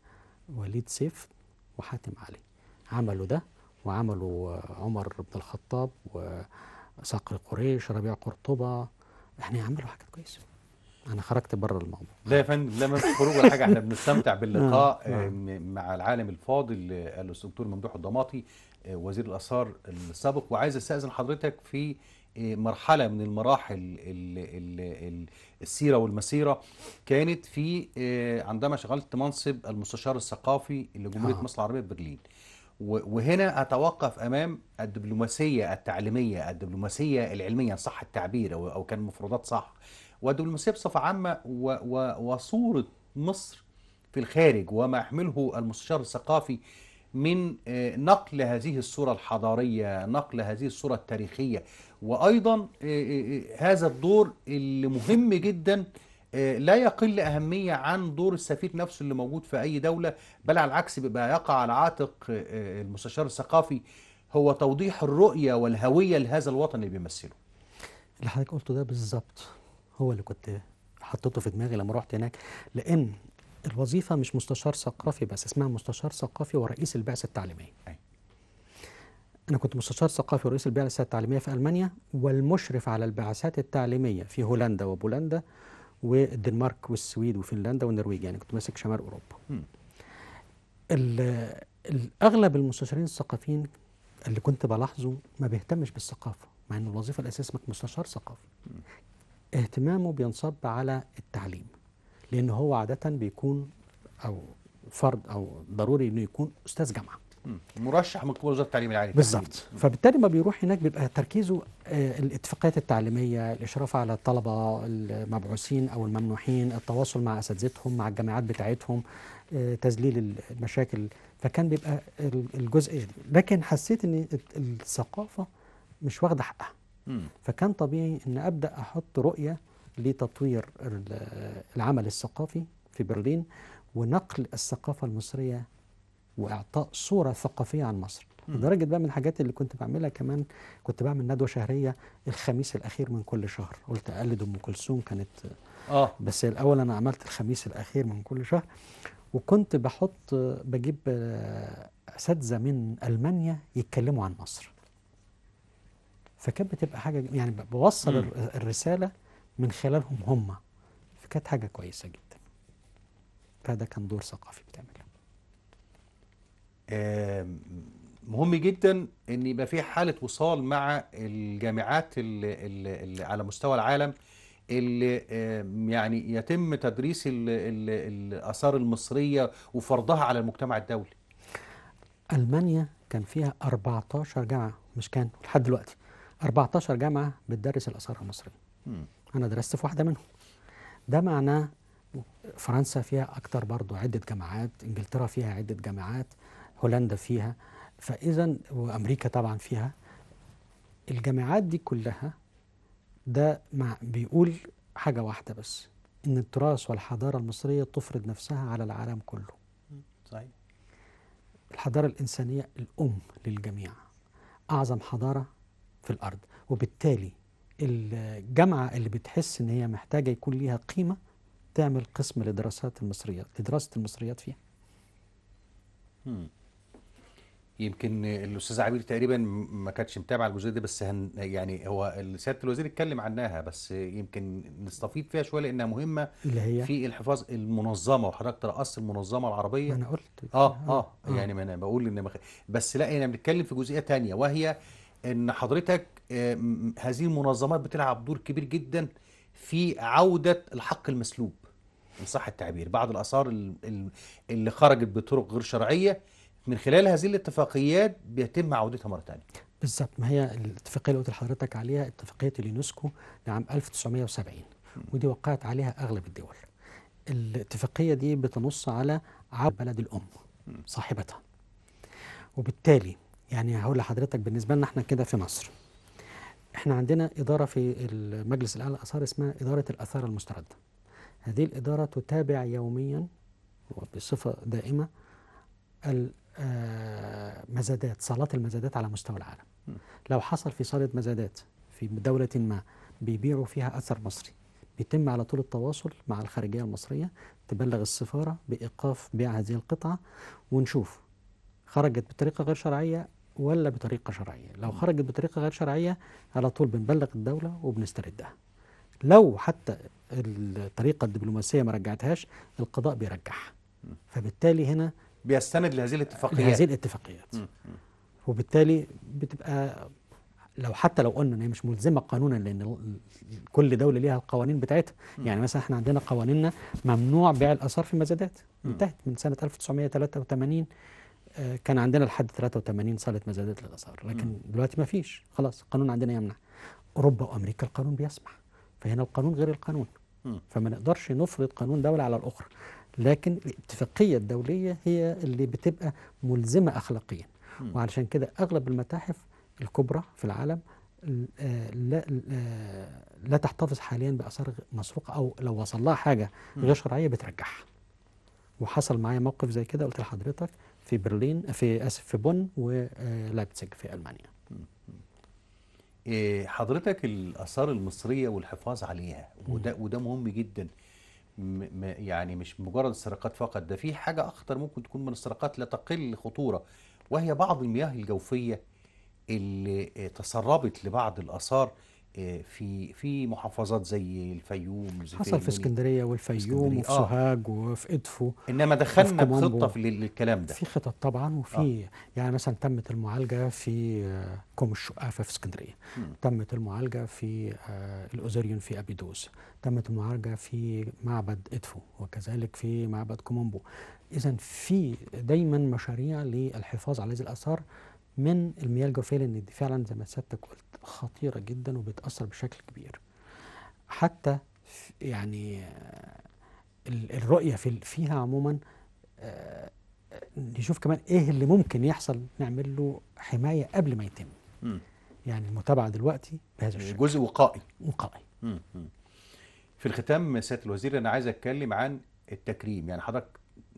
وليد سيف وحاتم علي عملوا ده وعملوا عمر بن الخطاب وصقر قريش ربيع قرطبه يعني عملوا حاجات كويسه انا خرجت بره الموضوع لا يا فندم لا ما خروج ولا حاجه احنا بنستمتع باللقاء آه، آه. مع العالم الفاضل الدكتور ممدوح الضماطي آه، وزير الاثار السابق وعايز استاذن حضرتك في مرحله من المراحل السيره والمسيره كانت في عندما شغلت منصب المستشار الثقافي لجمهوريه آه. مصر العربيه برلين وهنا اتوقف امام الدبلوماسيه التعليميه الدبلوماسيه العلميه صح التعبير او كان مفردات صح والدبلوماسيه بصفه عامه و و وصوره مصر في الخارج وما يحمله المستشار الثقافي من آه، نقل هذه الصورة الحضارية نقل هذه الصورة التاريخية وأيضا آه، آه، هذا الدور اللي مهم جدا لا يقل أهمية عن دور السفير نفسه اللي موجود في أي دولة بل على العكس بيبقى يقع على عاتق المستشار الثقافي هو توضيح الرؤية والهوية لهذا الوطن اللي بيمثله اللي حضرتك قلته ده بالظبط هو اللي كنت حطيته في دماغي لما رحت هناك لان الوظيفه مش مستشار ثقافي بس اسمها مستشار ثقافي ورئيس البعثه التعليميه انا كنت مستشار ثقافي ورئيس البعثه التعليميه في المانيا والمشرف على البعثات التعليميه في هولندا وبولندا والدنمارك والسويد وفنلندا والنرويج يعني كنت ماسك شمال اوروبا اغلب المستشارين الثقافيين اللي كنت بلاحظه ما بيهتمش بالثقافه مع ان الوظيفه الاساسيه اسمك مستشار ثقافي اهتمامه بينصب على التعليم لأن هو عادة بيكون أو فرد أو ضروري إنه يكون أستاذ جامعة مرشح من قبل وزاره التعليم العالي بالظبط فبالتالي ما بيروح هناك بيبقى تركيزه آه، الاتفاقيات التعليميه الاشراف على الطلبه المبعوثين او الممنوحين التواصل مع اساتذتهم مع الجامعات بتاعتهم آه، تذليل المشاكل فكان بيبقى الجزء لكن حسيت ان الثقافه مش واخده حقها فكان طبيعي أن أبدأ أحط رؤية لتطوير العمل الثقافي في برلين ونقل الثقافة المصرية وإعطاء صورة ثقافية عن مصر لدرجة بقى من الحاجات اللي كنت بعملها كمان كنت بعمل ندوة شهرية الخميس الأخير من كل شهر قلت أقلد أم كلثوم كانت آه. بس الأول أنا عملت الخميس الأخير من كل شهر وكنت بحط بجيب أساتذة آه، من ألمانيا يتكلموا عن مصر فكانت بتبقى حاجه يعني بوصل مم. الرساله من خلالهم هم فكانت حاجه كويسه جدا فده كان دور ثقافي بتعمله إيه. مهم جدا ان يبقى في حاله وصال مع الجامعات اللي, اللي على مستوى العالم اللي يعني يتم تدريس الاثار المصريه وفرضها على المجتمع الدولي المانيا كان فيها 14 جامعه مش كان لحد دلوقتي 14 جامعه بتدرس الاثار المصرية. انا درست في واحده منهم ده معناه فرنسا فيها اكتر برضو عده جامعات انجلترا فيها عده جامعات هولندا فيها فاذا وامريكا طبعا فيها الجامعات دي كلها ده مع بيقول حاجه واحده بس ان التراث والحضاره المصريه تفرض نفسها على العالم كله صحيح الحضاره الانسانيه الام للجميع اعظم حضاره في الارض وبالتالي الجامعه اللي بتحس ان هي محتاجه يكون ليها قيمه تعمل قسم لدراسات المصريات لدراسه المصريات فيها يمكن الاستاذ عبير تقريبا ما كانتش متابعه الجزئيه دي بس هن يعني هو سياده الوزير اتكلم عنها بس يمكن نستفيد فيها شويه لانها مهمه اللي هي في الحفاظ المنظمه وحضرتك ترأس المنظمه العربيه ما انا قلت اه اه, آه, آه يعني ما انا بقول ان مخ... بس لا احنا بنتكلم في جزئيه ثانيه وهي ان حضرتك آه، هذه المنظمات بتلعب دور كبير جدا في عودة الحق المسلوب ان صح التعبير بعض الآثار اللي خرجت بطرق غير شرعية من خلال هذه الاتفاقيات بيتم عودتها مرة ثانية بالظبط ما هي الاتفاقية اللي قلت لحضرتك عليها اتفاقية اليونسكو لعام 1970 ودي وقعت عليها أغلب الدول الاتفاقية دي بتنص على عبد بلد الأم صاحبتها وبالتالي يعني هقول لحضرتك بالنسبه لنا احنا كده في مصر احنا عندنا اداره في المجلس الاعلى للاثار اسمها اداره الاثار المسترده هذه الاداره تتابع يوميا وبصفه دائمه المزادات آه، صالات المزادات على مستوى العالم لو حصل في صاله مزادات في دوله ما بيبيعوا فيها اثر مصري بيتم على طول التواصل مع الخارجيه المصريه تبلغ السفاره بايقاف بيع هذه القطعه ونشوف خرجت بطريقه غير شرعيه ولا بطريقة شرعية لو خرجت بطريقة غير شرعية على طول بنبلغ الدولة وبنستردها لو حتى الطريقة الدبلوماسية ما رجعتهاش القضاء بيرجعها فبالتالي هنا بيستند لهذه الاتفاقيات لهذه الاتفاقيات وبالتالي بتبقى لو حتى لو قلنا ان هي مش ملزمه قانونا لان كل دوله ليها القوانين بتاعتها يعني مثلا احنا عندنا قوانيننا ممنوع بيع الاثار في مزادات انتهت من سنه 1983 آه، كان عندنا لحد 83 صاله مزادات للاثار لكن م. دلوقتي ما فيش خلاص القانون عندنا يمنع اوروبا وامريكا القانون بيسمح فهنا القانون غير القانون م. فما نقدرش نفرض قانون دوله على الاخرى لكن الاتفاقيه الدوليه هي اللي بتبقى ملزمه اخلاقيا م. وعلشان كده اغلب المتاحف الكبرى في العالم آه، لا آه، لا تحتفظ حاليا باثار مسروقه او لو وصل لها حاجه غير شرعيه بترجعها وحصل معايا موقف زي كده قلت لحضرتك في برلين في اسف في بون ولايبتسج آه، في المانيا إيه، حضرتك الاثار المصريه والحفاظ عليها وده وده مهم جدا يعني مش مجرد السرقات فقط ده في حاجه اخطر ممكن تكون من السرقات لا تقل خطوره وهي بعض المياه الجوفيه اللي آه، تسربت لبعض الاثار آه، في في محافظات زي الفيوم زي حصل في اسكندريه والفيوم وفي آه. سوهاج وفي ادفو انما دخلنا بخطه في الكلام ده في خطط طبعا وفي آه. يعني مثلا تمت المعالجه في آه، كوم الشقافه في اسكندريه تمت المعالجه في الاوزيريون الاوزريون في ابيدوس تمت المعالجه في معبد ادفو وكذلك في معبد كومومبو اذا في دايما مشاريع للحفاظ على هذه الاثار من المياه الجوفيه لان فعلا زي ما سيادتك قلت خطيرة جدا وبتأثر بشكل كبير حتى يعني الرؤية في فيها عموما آه، نشوف كمان ايه اللي ممكن يحصل نعمل له حماية قبل ما يتم يعني المتابعة دلوقتي بهذا الشكل جزء وقائي وقائي في الختام سياده الوزير انا عايز اتكلم عن التكريم يعني حضرتك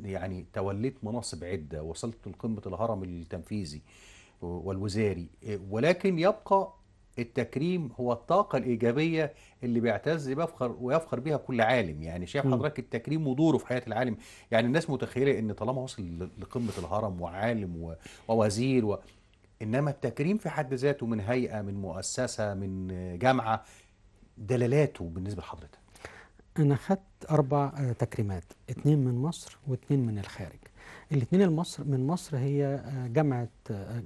يعني توليت مناصب عده وصلت لقمه الهرم التنفيذي والوزاري إيه، ولكن يبقى التكريم هو الطاقة الإيجابية اللي بيعتز بيفخر ويفخر بها كل عالم يعني شايف حضرتك التكريم ودوره في حياة العالم يعني الناس متخيلة إن طالما وصل لقمة الهرم وعالم ووزير و... إنما التكريم في حد ذاته من هيئة من مؤسسة من جامعة دلالاته بالنسبة لحضرتك أنا خدت أربع آه، تكريمات اتنين من مصر واتنين من الخارج الاثنين المصر من مصر هي آه، جامعة آه،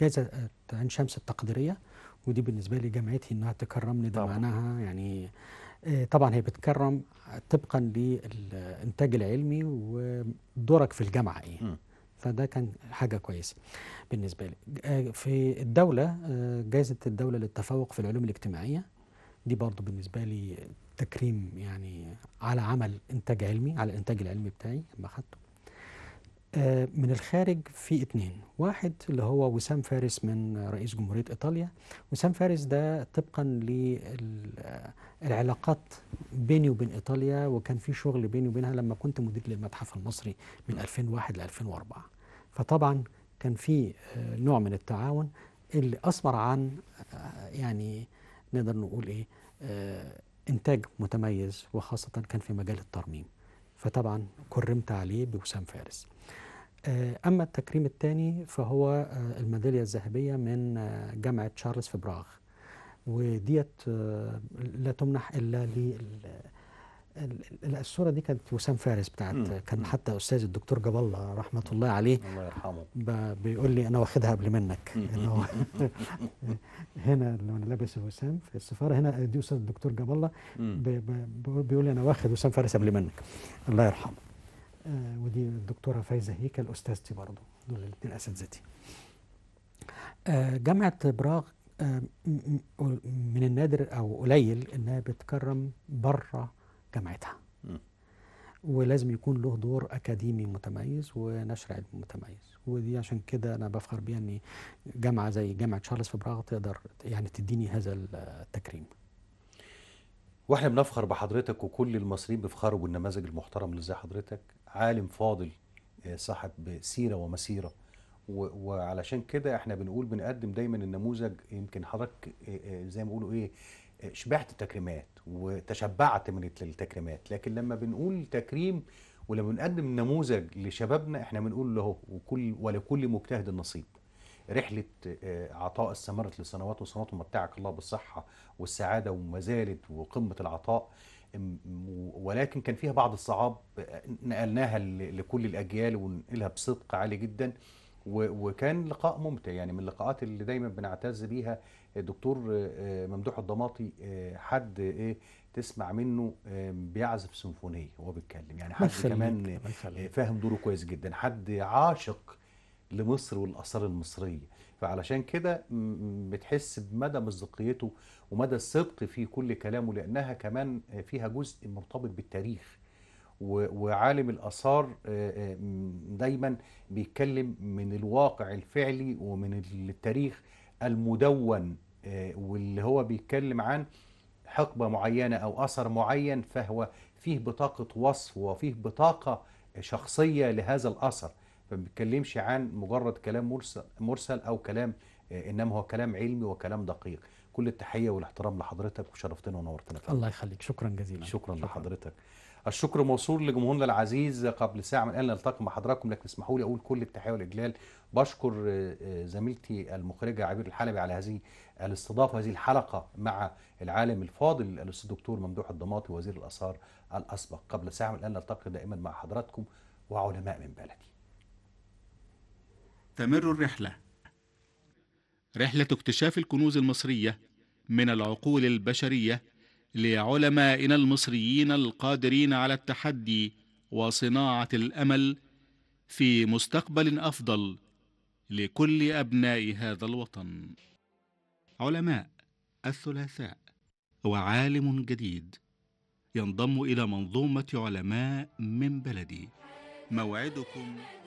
جائزة عين شمس التقديرية ودي بالنسبه لي جامعتي انها تكرمني ده معناها يعني آه، طبعا هي بتكرم طبقا للانتاج العلمي ودورك في الجامعه ايه م. فده كان حاجه كويسه بالنسبه لي آه، في الدوله آه، جائزه الدوله للتفوق في العلوم الاجتماعيه دي برضو بالنسبه لي تكريم يعني على عمل انتاج علمي على الانتاج العلمي بتاعي لما اخدته آه، من الخارج في اتنين واحد اللي هو وسام فارس من رئيس جمهورية إيطاليا وسام فارس ده طبقا للعلاقات بيني وبين إيطاليا وكان في شغل بيني وبينها لما كنت مدير للمتحف المصري من 2001 ل 2004 فطبعا كان في آه، نوع من التعاون اللي أثمر عن آه، يعني نقدر نقول إيه إنتاج متميز وخاصة كان في مجال الترميم فطبعا كرمت عليه بوسام فارس آه، أما التكريم الثاني فهو آه، الميدالية الذهبية من آه، جامعة تشارلز في براغ وديت لا تمنح إلا الصورة دي كانت وسام فارس بتاعت كان حتى أستاذ الدكتور جاب الله رحمة الله عليه الله يرحمه بيقول لي أنا واخدها قبل منك هنا لو أنا لابس وسام في السفارة هنا دي أستاذ الدكتور جاب الله بيقول لي أنا واخد وسام فارس قبل منك الله يرحمه آه، ودي الدكتوره فايزه هيكل استاذتي برضه دول الاثنين اساتذتي آه، جامعه براغ آه، من النادر او قليل انها بتكرم بره جامعتها ولازم يكون له دور اكاديمي متميز ونشر علمي متميز ودي عشان كده انا بفخر بيها ان جامعه زي جامعه تشارلز في براغ تقدر يعني تديني هذا التكريم واحنا بنفخر بحضرتك وكل المصريين بيفخروا بالنماذج المحترمه اللي زي حضرتك عالم فاضل آه، صاحب سيره ومسيره وعلشان كده احنا بنقول بنقدم دايما النموذج يمكن حضرتك آه، آه، زي ما بيقولوا ايه شبعت تكريمات وتشبعت من التكريمات لكن لما بنقول تكريم ولما بنقدم نموذج لشبابنا احنا بنقول له وكل ولكل مجتهد نصيب رحلة عطاء استمرت لسنوات وسنوات ومتعك الله بالصحة والسعادة وما زالت وقمة العطاء ولكن كان فيها بعض الصعاب نقلناها لكل الاجيال وننقلها بصدق عالي جدا وكان لقاء ممتع يعني من اللقاءات اللي دايما بنعتز بيها الدكتور آه، ممدوح الضماطي آه، حد ايه تسمع منه آه، بيعزف سيمفونيه وهو بيتكلم يعني حد كمان فاهم دوره كويس جدا حد عاشق لمصر والاثار المصريه فعلشان كده بتحس بمدى مصداقيته ومدى الصدق في كل كلامه لانها كمان فيها جزء مرتبط بالتاريخ وعالم الاثار آه، آه، دايما بيتكلم من الواقع الفعلي ومن التاريخ المدون آه، واللي هو بيتكلم عن حقبه معينه او اثر معين فهو فيه بطاقه وصف وفيه بطاقه شخصيه لهذا الاثر ما عن مجرد كلام مرسل او كلام آه، انما هو كلام علمي وكلام دقيق كل التحيه والاحترام لحضرتك وشرفتنا ونورتنا فيه. الله يخليك شكرا جزيلا شكرا, شكرا. لحضرتك الشكر موصول لجمهورنا العزيز قبل ساعه من ان نلتقي مع حضراتكم لكن اسمحوا لي اقول كل التحيه والاجلال بشكر آه، آه، زميلتي المخرجه عبير الحلبي على هذه الاستضافه هذه الحلقه مع العالم الفاضل الاستاذ الدكتور ممدوح الضماطي وزير الاثار الاسبق قبل ساعه من ان نلتقي دائما مع حضراتكم وعلماء من بلدي تمر الرحلة رحلة اكتشاف الكنوز المصرية من العقول البشرية لعلمائنا المصريين القادرين على التحدي وصناعة الأمل في مستقبل أفضل لكل أبناء هذا الوطن. علماء الثلاثاء وعالم جديد ينضم إلى منظومة علماء من بلدي موعدكم